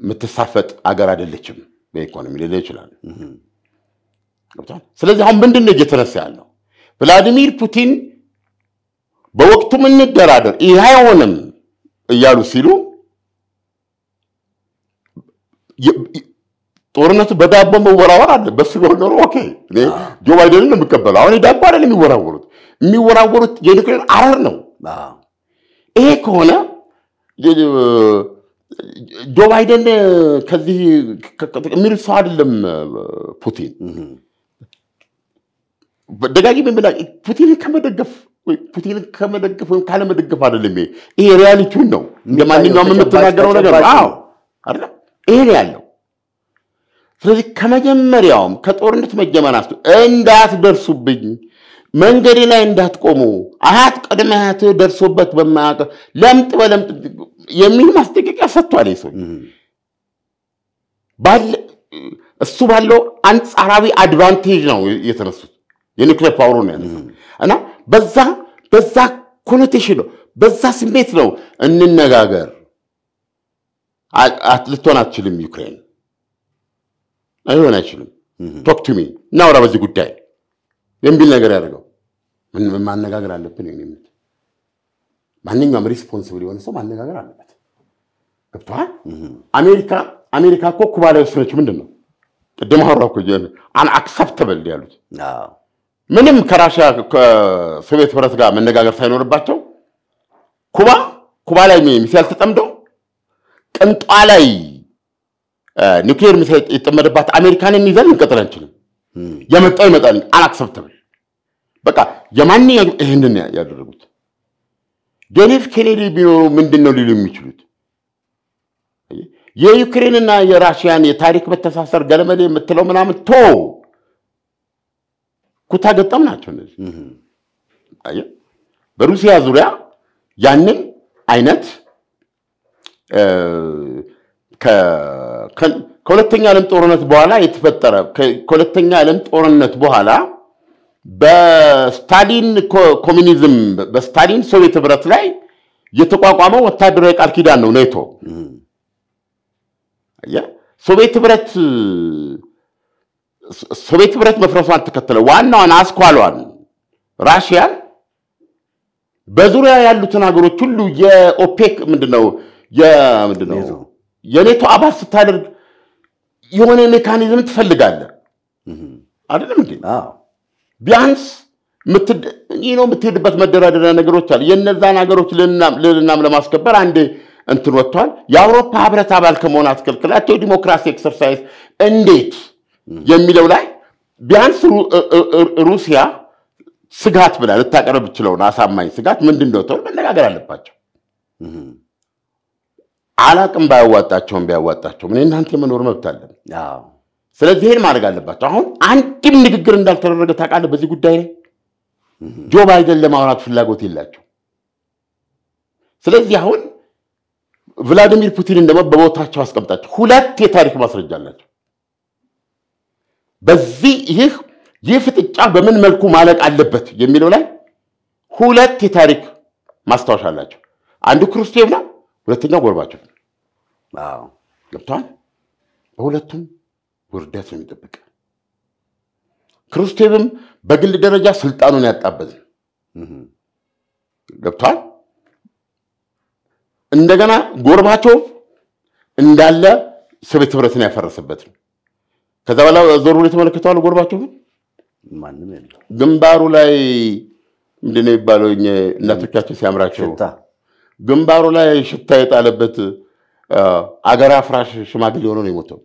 የምትሳፈጥ አገር አይደለችም። በኢኮኖሚ ሌላ ይችላል። ስለዚህ አሁን ምንድን ነው እየተነሳ ያለው? ቭላዲሚር ፑቲን በወቅቱ እንደራደር ይህ አይሆንም እያሉ ሲሉ ጦርነቱ በዳቦ መወራወር አለ። በሱ ቢሆን ኖሮ ኦኬ፣ ጆ ባይደንን ነው የሚቀበለው። አሁን የዳቦ አይደለም የሚወራወሩት፣ የሚወራወሩት የኒውክሌር አረር ነው። ይሄ ከሆነ ጆ ባይደን ከዚህ የሚል ሰው አይደለም ፑቲን። ደጋግሜ ምላ ፑቲንን ከመደገፍ ፑቲንን ከመደገፍ ወይም ካለመደገፍ አይደለም። ይሄ ሪያሊቲውን ነው። እንደ ማንኛውም የምትናገረው ነገር አይደለም ይሄ ነው ያለው። ስለዚህ ከመጀመሪያውም ከጦርነት መጀመር እንዳትደርሱብኝ መንገዴ ላይ እንዳትቆሙ አሃት ቀደም አያት ደርሶበት በማያውቅ ለምጥ በለምጥ የሚል ማስጠንቀቂያ ሰጥቷል። ሰው እሱ ባለው አንጻራዊ አድቫንቴጅ ነው የተነሱት። የኒክሌር ፓወሩ ነው ያነሱት እና በዛ በዛ ኮኖቴሽን ነው በዛ ስሜት ነው እንነጋገር ልትሆን አትችልም ዩክሬን አይሆን አይችልም ቶክቱሚ እናውራ በዚህ ጉዳይ የሚል ነገር ያደርገው ምን ማነጋገር አለብን የሚል ማንኛውም ሪስፖንስብል የሆነ ሰው ማነጋገር አለበት። ገብተዋል። አሜሪካ አሜሪካ እኮ ኩባ ላይ ወሰነች። ምንድን ነው ቅድም አወራ እኮ አንአክሰፕተብል ያሉት ምንም ከራሽያ ሶቪየት ህብረት ጋር መነጋገር ሳይኖርባቸው ኩባ ኩባ ላይ ሚሳይል ተጠምደው ቅንጧ ላይ ኒውክሌር ሚሳይል የጠመደባት አሜሪካንን ይዘን ልንቀጥል አንችልም። የመጣው ይመጣል። አላክሰፕተብል በቃ የማንኛውም ይህንን ያደረጉት ጆኔፍ ኬኔዲ ቢኖሩ ምንድን ነው ሊሉ የሚችሉት? የዩክሬንና የራሽያን የታሪክ መተሳሰር ገለመሌ የምትለው ምናምን ቶ ኩታ ገጠም ናቸው እነዚህ። በሩሲያ ዙሪያ ያንን አይነት ከሁለተኛ ዓለም ጦርነት በኋላ የተፈጠረ ከሁለተኛ ዓለም ጦርነት በኋላ በስታሊን ኮሚኒዝም በስታሊን ሶቪየት ህብረት ላይ የተቋቋመው ወታደራዊ ቃል ኪዳን ነው ኔቶ። ሶቪየት ህብረት ሶቪየት ህብረት መፍረሷን ተከትለ ዋናዋን አስኳሏን ራሽያን በዙሪያ ያሉትን ሀገሮች ሁሉ የኦፔክ ምንድነው የኔቶ አባል ስታደርግ የሆነ ሜካኒዝም ትፈልጋለህ አይደለም እንዴ? ቢያንስ ነው የምትሄድበት መደራደሪያ ነገሮች አሉ። የነዛን ሀገሮች ልዕልናም ለማስከበር አንዴ እንትን ወጥቷል። የአውሮፓ ህብረት አባል ከመሆን አትክልክላቸው ዲሞክራሲ ኤክሰርሳይዝ እንዴት የሚለው ላይ ቢያንስ ሩሲያ ስጋት ብላ ልታቀርብ ችለውን አሳማኝ ስጋት ምንድን ነው መነጋገር አለባቸው። አላቅም ባያዋጣቸውም ቢያዋጣቸውም እኔ እናንተ የመኖር መብት አለን። ስለዚህ ይሄን ማድረግ አለባቸው። አሁን አንድም ንግግር እንዳልተደረገ ታውቃለህ። በዚህ ጉዳይ ላይ ጆ ባይደን ለማውራት ፍላጎት የላቸው። ስለዚህ አሁን ቭላዲሚር ፑቲንን ደግሞ በቦታቸው አስቀምጣቸው። ሁለት የታሪክ ማስረጃ አላቸው። በዚህ ይህ ይህ ፍጥጫ በምን መልኩ ማለቅ አለበት የሚለው ላይ ሁለት የታሪክ ማስታወሻ አላቸው። አንዱ ክሩስቼቭ ነው፣ ሁለተኛው ጎርባቸው ገብተዋል። በሁለቱም ውርደት ነው የሚጠብቅ። ክርስቴቭም በግል ደረጃ ስልጣኑን ያጣበት ገብቷል። እንደገና ጎርባቾ እንዳለ ሶቪየት ህብረትን ያፈረሰበት ነው። ከዛ በኋላ ዞር ብሎ የተመለከተዋል ጎርባቾቭን ማንም ግንባሩ ላይ ምንድን ነው የሚባለው ሲያምራቸው ግንባሩ ላይ ሽታ የጣለበት አገር አፍራሽ ሽማግሌ ሆኖ ነው የሞተው።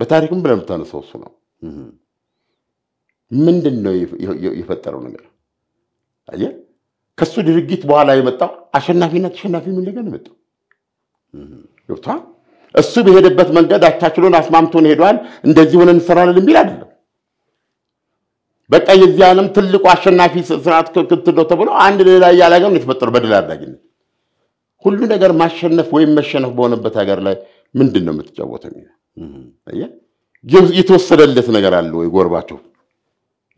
በታሪክም ብለህ የምታነሳው እሱ ነው። ምንድን ነው የፈጠረው ነገር? አየህ፣ ከሱ ድርጊት በኋላ የመጣው አሸናፊና ተሸናፊ የሚል ነገር ነው የመጣው። ገብቶሃል? እሱ በሄደበት መንገድ አቻችሎን አስማምቶን ሄዷል። እንደዚህ ሆነን እንሰራለን የሚል አይደለም። በቃ የዚህ ዓለም ትልቁ አሸናፊ ስርዓት ነው ተብሎ አንድ ሌላ እያላገም ነው የተፈጠሩ በድል አድራጊነት ሁሉ ነገር ማሸነፍ ወይም መሸነፍ በሆነበት ሀገር ላይ ምንድን ነው የምትጫወተው? የተወሰደለት ነገር አለ ወይ? ጎርባቸው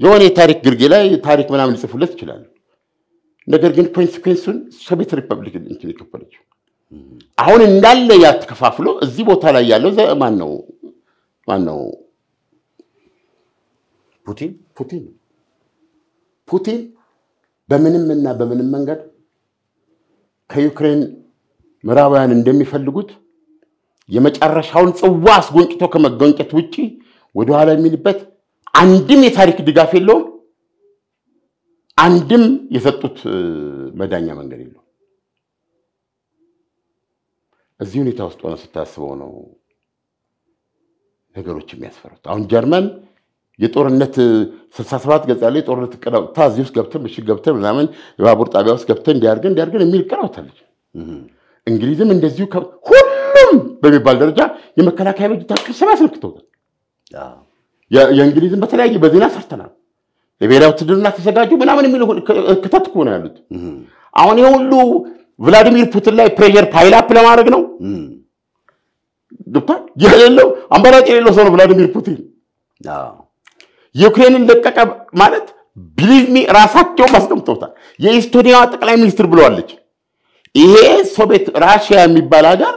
የሆነ የታሪክ ግርጌ ላይ ታሪክ ምናምን ሊጽፉለት ይችላሉ። ነገር ግን ኮንስኩንሱን ሶቪየት ሪፐብሊክ እንትን የከፈለችው አሁን እንዳለ ያተከፋፍሎ እዚህ ቦታ ላይ ያለው ማን ነው? ማን ነው? ፑቲን ፑቲን ፑቲን በምንም እና በምንም መንገድ ከዩክሬን ምዕራባውያን እንደሚፈልጉት የመጨረሻውን ጽዋ አስጎንጭቶ ከመጎንጨት ውጭ ወደኋላ የሚልበት አንድም የታሪክ ድጋፍ የለውም። አንድም የሰጡት መዳኛ መንገድ የለውም። እዚህ ሁኔታ ውስጥ ሆነ ስታስበው ነው ነገሮች የሚያስፈሩት። አሁን ጀርመን የጦርነት 67 ገጽ ያለ የጦርነት እቅድ አውጥታ እዚህ ውስጥ ገብተን ምሽግ ገብተን ምናምን የባቡር ጣቢያ ውስጥ ገብተን እንዲያርገን እንዲያርገን የሚል እቅድ አውጥታለች። እንግሊዝም እንደዚሁ ሁሉ ሁሉም በሚባል ደረጃ የመከላከያ በጀት ስብሰባ አስመልክተውታል። የእንግሊዝን በተለያየ በዜና ሰርተናል። የብሔራዊ ውትድርና ተዘጋጁ ምናምን የሚል ክተት እኮ ነው ያሉት። አሁን የሁሉ ሁሉ ቭላዲሚር ፑቲን ላይ ፕሬሸር ፓይላፕ ለማድረግ ነው ገብቷል። የሌለው አማራጭ የሌለው ሰው ነው ቭላዲሚር ፑቲን። ዩክሬንን ለቀቀ ማለት ቢሊቭሚ ራሳቸው አስቀምጠውታል። የኢስቶኒያዋ ጠቅላይ ሚኒስትር ብለዋለች፣ ይሄ ሶቪየት ራሽያ የሚባል ሀገር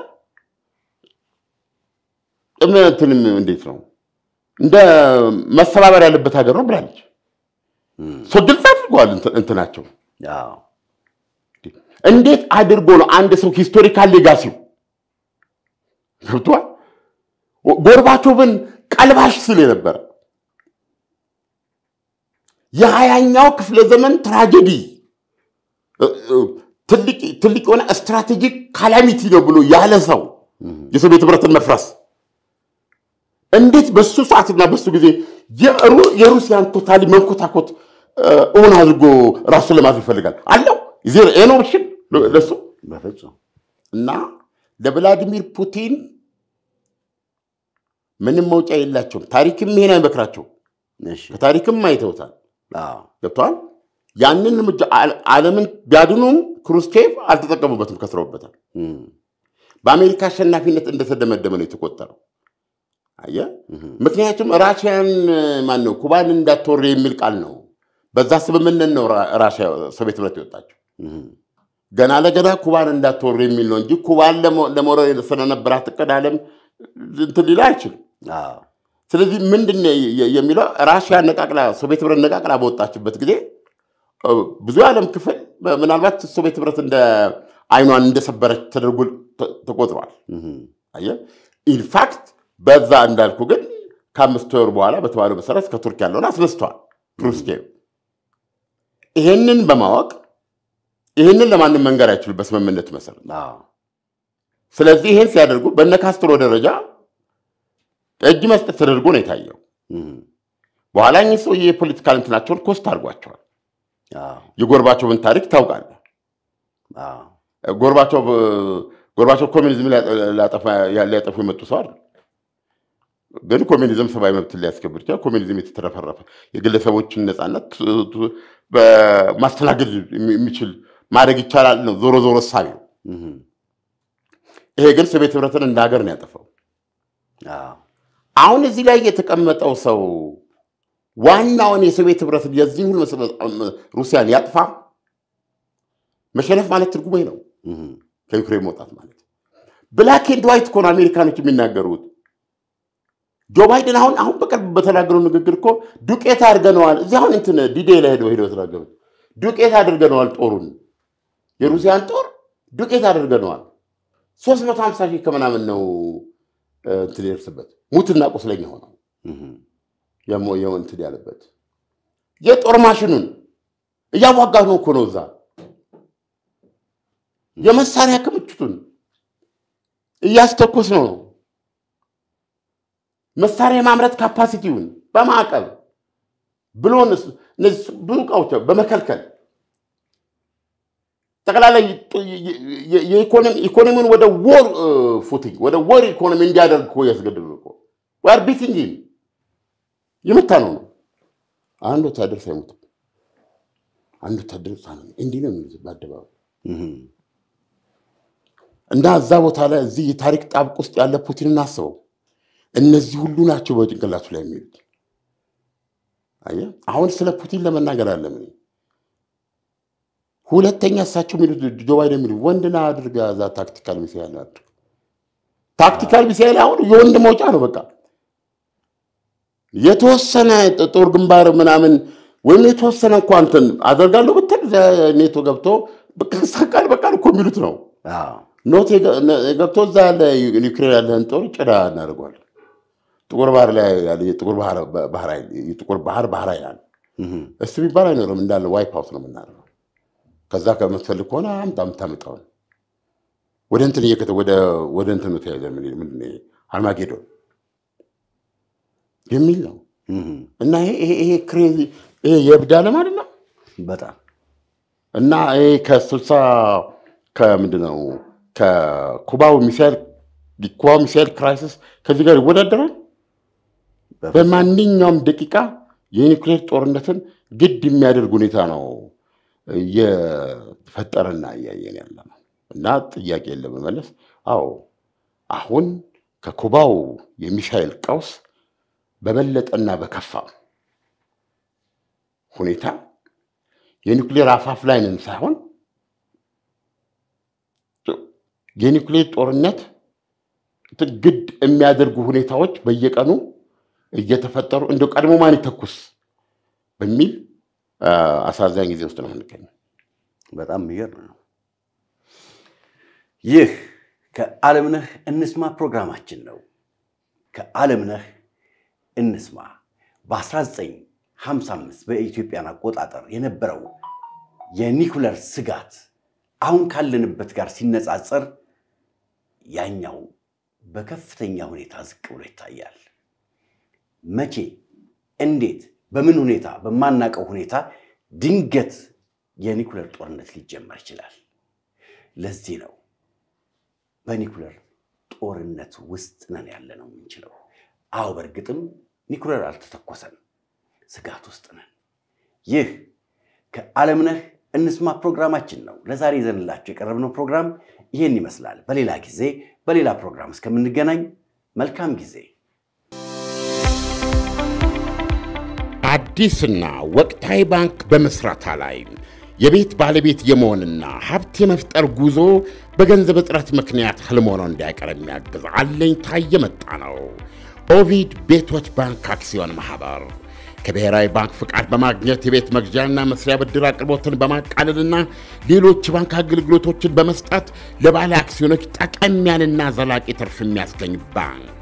እንትንም እንዴት ነው እንደ መሰባበር ያለበት ሀገር ነው ብላለች። ግልጽ አድርገዋል እንትናቸው። እንዴት አድርጎ ነው አንድ ሰው ሂስቶሪካል ሌጋሲው ገብቷል። ጎርባቾቭን ቀልባሽ ስል የነበረ የሀያኛው ክፍለ ዘመን ትራጀዲ ትልቅ የሆነ ስትራቴጂክ ካላሚቲ ነው ብሎ ያለ ሰው የሶቪየት ህብረትን መፍረስ እንዴት በሱ ሰዓትና በሱ ጊዜ የሩሲያን ቶታሊ መንኮታኮት እውን አድርጎ ራሱን ለማዝ ይፈልጋል አለው ነው ለሱ እና ለቭላዲሚር ፑቲን ምንም መውጫ የላቸውም። ታሪክም ይሄን አይመክራቸው። ከታሪክም አይተውታል። ገብተዋል። ያንን እርምጃ ዓለምን ቢያድኑም ክሩስቼቭ አልተጠቀሙበትም፣ ከስረውበታል። በአሜሪካ አሸናፊነት እንደተደመደመ ነው የተቆጠረው። አየ ምክንያቱም ራሽያን ማን ነው ኩባን እንዳትወር የሚል ቃል ነው። በዛ ስምምነት ነው ራሽያ ሶቪየት ህብረት የወጣቸው። ገና ለገና ኩባን እንዳትወር የሚል ነው እንጂ ኩባን ለመውረር ስለነበራት እቅድ ዓለም እንትን ሊላ አይችልም። ስለዚህ ምንድን የሚለው ራሽያ ነቃቅላ ሶቪየት ህብረት ነቃቅላ በወጣችበት ጊዜ ብዙ የዓለም ክፍል ምናልባት ሶቪየት ህብረት እንደ አይኗን እንደሰበረች ተደርጎ ተቆጥሯል። አየህ ኢንፋክት በዛ እንዳልኩ ግን ከአምስት ወር በኋላ በተባለው መሰረት ከቱርክ ያለውን አስነስተዋል። ክሩስኬቭ ይህንን በማወቅ ይህንን ለማንም መንገር አይችሉ በስምምነት መሰረት። ስለዚህ ይህን ሲያደርጉ በነ ካስትሮ ደረጃ እጅ መስጠት ተደርጎ ነው የታየው። በኋላ እኚህ ሰውዬ የፖለቲካል እንትናቸውን ኮስት አድርጓቸዋል። የጎርባቸውን ታሪክ ታውቃለ ጎርባቸው ኮሚኒዝም ሊያጠፉ የመጡ ሰው አይደል ግን ኮሚኒዝም ሰብአዊ መብትን ሊያስከብር ይችላል። ኮሚኒዝም የተተረፈረፈ የግለሰቦችን ነፃነት ማስተናገድ የሚችል ማድረግ ይቻላል ነው ዞሮ ዞሮ እሳቤ ይሄ ግን ሶቪየት ህብረትን እንደ ሀገር ነው ያጠፋው። አሁን እዚህ ላይ የተቀመጠው ሰው ዋናውን የሶቪየት ህብረትን የዚህ ሁሉ ሩሲያን ያጥፋ መሸነፍ ማለት ትርጉሜ ነው ከዩክሬን መውጣት ማለት ብላክ ኤንድ ዋይት እኮ ነው አሜሪካኖች የሚናገሩት ጆ ባይደን አሁን አሁን በቅርብ በተናገረው ንግግር እኮ ዱቄት አድርገነዋል። እዚህ አሁን እንትን ዲዴ ላይ ሄደው ሄደው ተናገሩት። ዱቄት አድርገነዋል ጦሩን፣ የሩሲያን ጦር ዱቄት አድርገነዋል። ሶስት መቶ ሀምሳ ሺህ ከምናምን ነው እንትን የደርስበት ሙትና ቁስለኛ ሆነው የሞ እንትን ያለበት የጦር ማሽኑን እያዋጋ ነው እኮ ነው እዛ የመሳሪያ ክምችቱን እያስተኮስ ነው ነው መሳሪያ የማምረት ካፓሲቲውን በማዕቀብ ብሎ እነዚህ ብዙ እቃዎች በመከልከል ጠቅላላ ኢኮኖሚውን ወደ ወር ፉቲንግ ወደ ወር ኢኮኖሚ እንዲያደርግ እኮ እያስገደዱ እኮ ዋር ቢቲንግ የመታ ነው ነው። አንድ ወታደር ሳይሞት አንድ ወታደር ሳይሞት እንዲህ ነው የሚሉት በአደባባይ እና እዛ ቦታ ላይ እዚህ የታሪክ ጣብቅ ውስጥ ያለ ፑቲንን አስበው እነዚህ ሁሉ ናቸው በጭንቅላቱ ላይ የሚሉት። አሁን ስለ ፑቲን ለመናገር አለም ሁለተኛ እሳቸው የሚሉት ጆ ባይደን የሚሉት ወንድና አድርገ ዛ ታክቲካል ሚሳይል አድርግ ታክቲካል ሚሳይል አሁን የወንድ መውጫ ነው። በቃ የተወሰነ ጦር ግንባር ምናምን ወይም የተወሰነ እንኳ እንትን አደርጋለሁ ብትል ኔቶ ገብቶ ሳቃል በቃል እኮ የሚሉት ነው። ኖት ገብቶ እዛ ያለ ዩክሬን ያለህን ጦር ጭዳ እናደርጓል። ጥቁር ባህር ላይ ያለ የጥቁር ባህር ባህር ኃይል የጥቁር ባህር ባህር ኃይል አለ። እስቲ የሚባል አይኖርም እንዳለ ዋይፕ አውት ነው የምናደርገው። ከዛ ከምትፈልግ ከሆነ አምጣ የምታመጣውን ወደ እንትን እየከተ ወደ ወደ እንትን ነው ተያዘ ምን አርማጌዶን የሚል ነው እና ይሄ ይሄ ክሬዚ ይሄ የእብድ ዓለም አይደለም በጣም እና ይሄ ከስልሳ ከምንድን ነው ከኩባው ሚሳይል ኩባው ሚሳይል ክራይሲስ ከዚህ ጋር ይወዳደራል። በማንኛውም ደቂቃ የኒውክሌር ጦርነትን ግድ የሚያደርግ ሁኔታ ነው እየፈጠረና እያየን ያለ ነው እና ጥያቄ ለመመለስ አዎ አሁን ከኩባው የሚሳኤል ቀውስ በበለጠና በከፋ ሁኔታ የኒውክሌር አፋፍ ላይንን ሳይሆን የኒውክሌር ጦርነት ግድ የሚያደርጉ ሁኔታዎች በየቀኑ እየተፈጠሩ እንደ ቀድሞ ማን ይተኩስ በሚል አሳዛኝ ጊዜ ውስጥ ነው የምንገኘው። በጣም የሚገርም ነው። ይህ ከዓለምነህ እንስማ ፕሮግራማችን ነው። ከዓለምነህ እንስማ በ1955 በኢትዮጵያን አቆጣጠር የነበረው የኒኩለር ስጋት አሁን ካለንበት ጋር ሲነጻጸር ያኛው በከፍተኛ ሁኔታ ዝቅ ብሎ ይታያል። መቼ፣ እንዴት፣ በምን ሁኔታ በማናቀው ሁኔታ ድንገት የኒኩለር ጦርነት ሊጀመር ይችላል። ለዚህ ነው በኒኩለር ጦርነት ውስጥ ነን ያለ ነው የምንችለው። አዎ በእርግጥም ኒኩለር አልተተኮሰም፣ ስጋት ውስጥ ነን። ይህ ከዓለምነህ እንስማ ፕሮግራማችን ነው። ለዛሬ ይዘንላችሁ የቀረብነው ፕሮግራም ይህን ይመስላል። በሌላ ጊዜ በሌላ ፕሮግራም እስከምንገናኝ መልካም ጊዜ አዲስና ወቅታዊ ባንክ በመስራታ ላይ የቤት ባለቤት የመሆንና ሀብት የመፍጠር ጉዞ በገንዘብ እጥረት ምክንያት ህልሞኖ እንዳይቀር የሚያግዝ አለኝታ የመጣ ነው። ኦቪድ ቤቶች ባንክ አክሲዮን ማህበር ከብሔራዊ ባንክ ፍቃድ በማግኘት የቤት መግዣና መስሪያ ብድር አቅርቦትን በማቃለልና ሌሎች ባንክ አገልግሎቶችን በመስጠት ለባለ አክሲዮኖች ጠቀሚያንና ዘላቂ ትርፍ የሚያስገኝ ባንክ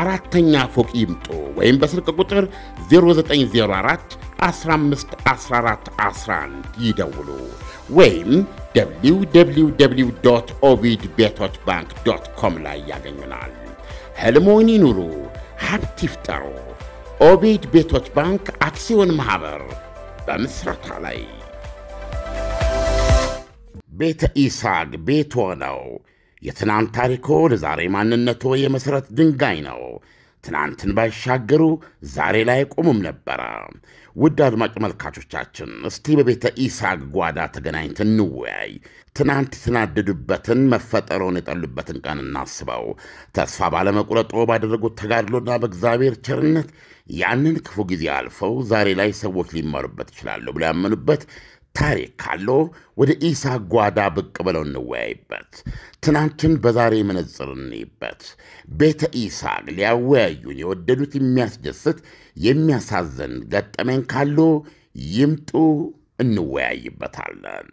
አራተኛ ፎቅ ይምጡ ወይም በስልክ ቁጥር 0904151411 ይደውሉ ወይም www ኦቪድ ቤቶች ባንክ ዶት ኮም ላይ ያገኙናል። ህልሞን ይኑሩ፣ ሀብት ይፍጠሩ። ኦቪድ ቤቶች ባንክ አክሲዮን ማኅበር በምሥረታ ላይ ቤተ ኢሳግ ቤት ሆነው የትናንት ታሪኮ ለዛሬ ማንነቶ የመሠረት ድንጋይ ነው። ትናንትን ባይሻገሩ ዛሬ ላይ ቆሙም ነበረ። ውድ አድማጭ መልካቾቻችን እስቲ በቤተ ኢሳቅ ጓዳ ተገናኝተን እንወያይ። ትናንት የተናደዱበትን መፈጠረውን የጠሉበትን ቀን እናስበው። ተስፋ ባለመቁረጦ ባደረጉት ተጋድሎና በእግዚአብሔር ቸርነት ያንን ክፉ ጊዜ አልፈው ዛሬ ላይ ሰዎች ሊመሩበት ይችላሉ ብሎ ያመኑበት ታሪክ ካለው ወደ ኢሳ ጓዳ ብቅ ብለው እንወያይበት። ትናንትን በዛሬ መነጽር እንይበት። ቤተ ኢሳቅ ሊያወያዩን የወደዱት የሚያስደስት የሚያሳዝን ገጠመኝ ካለው ይምጡ፣ እንወያይበታለን።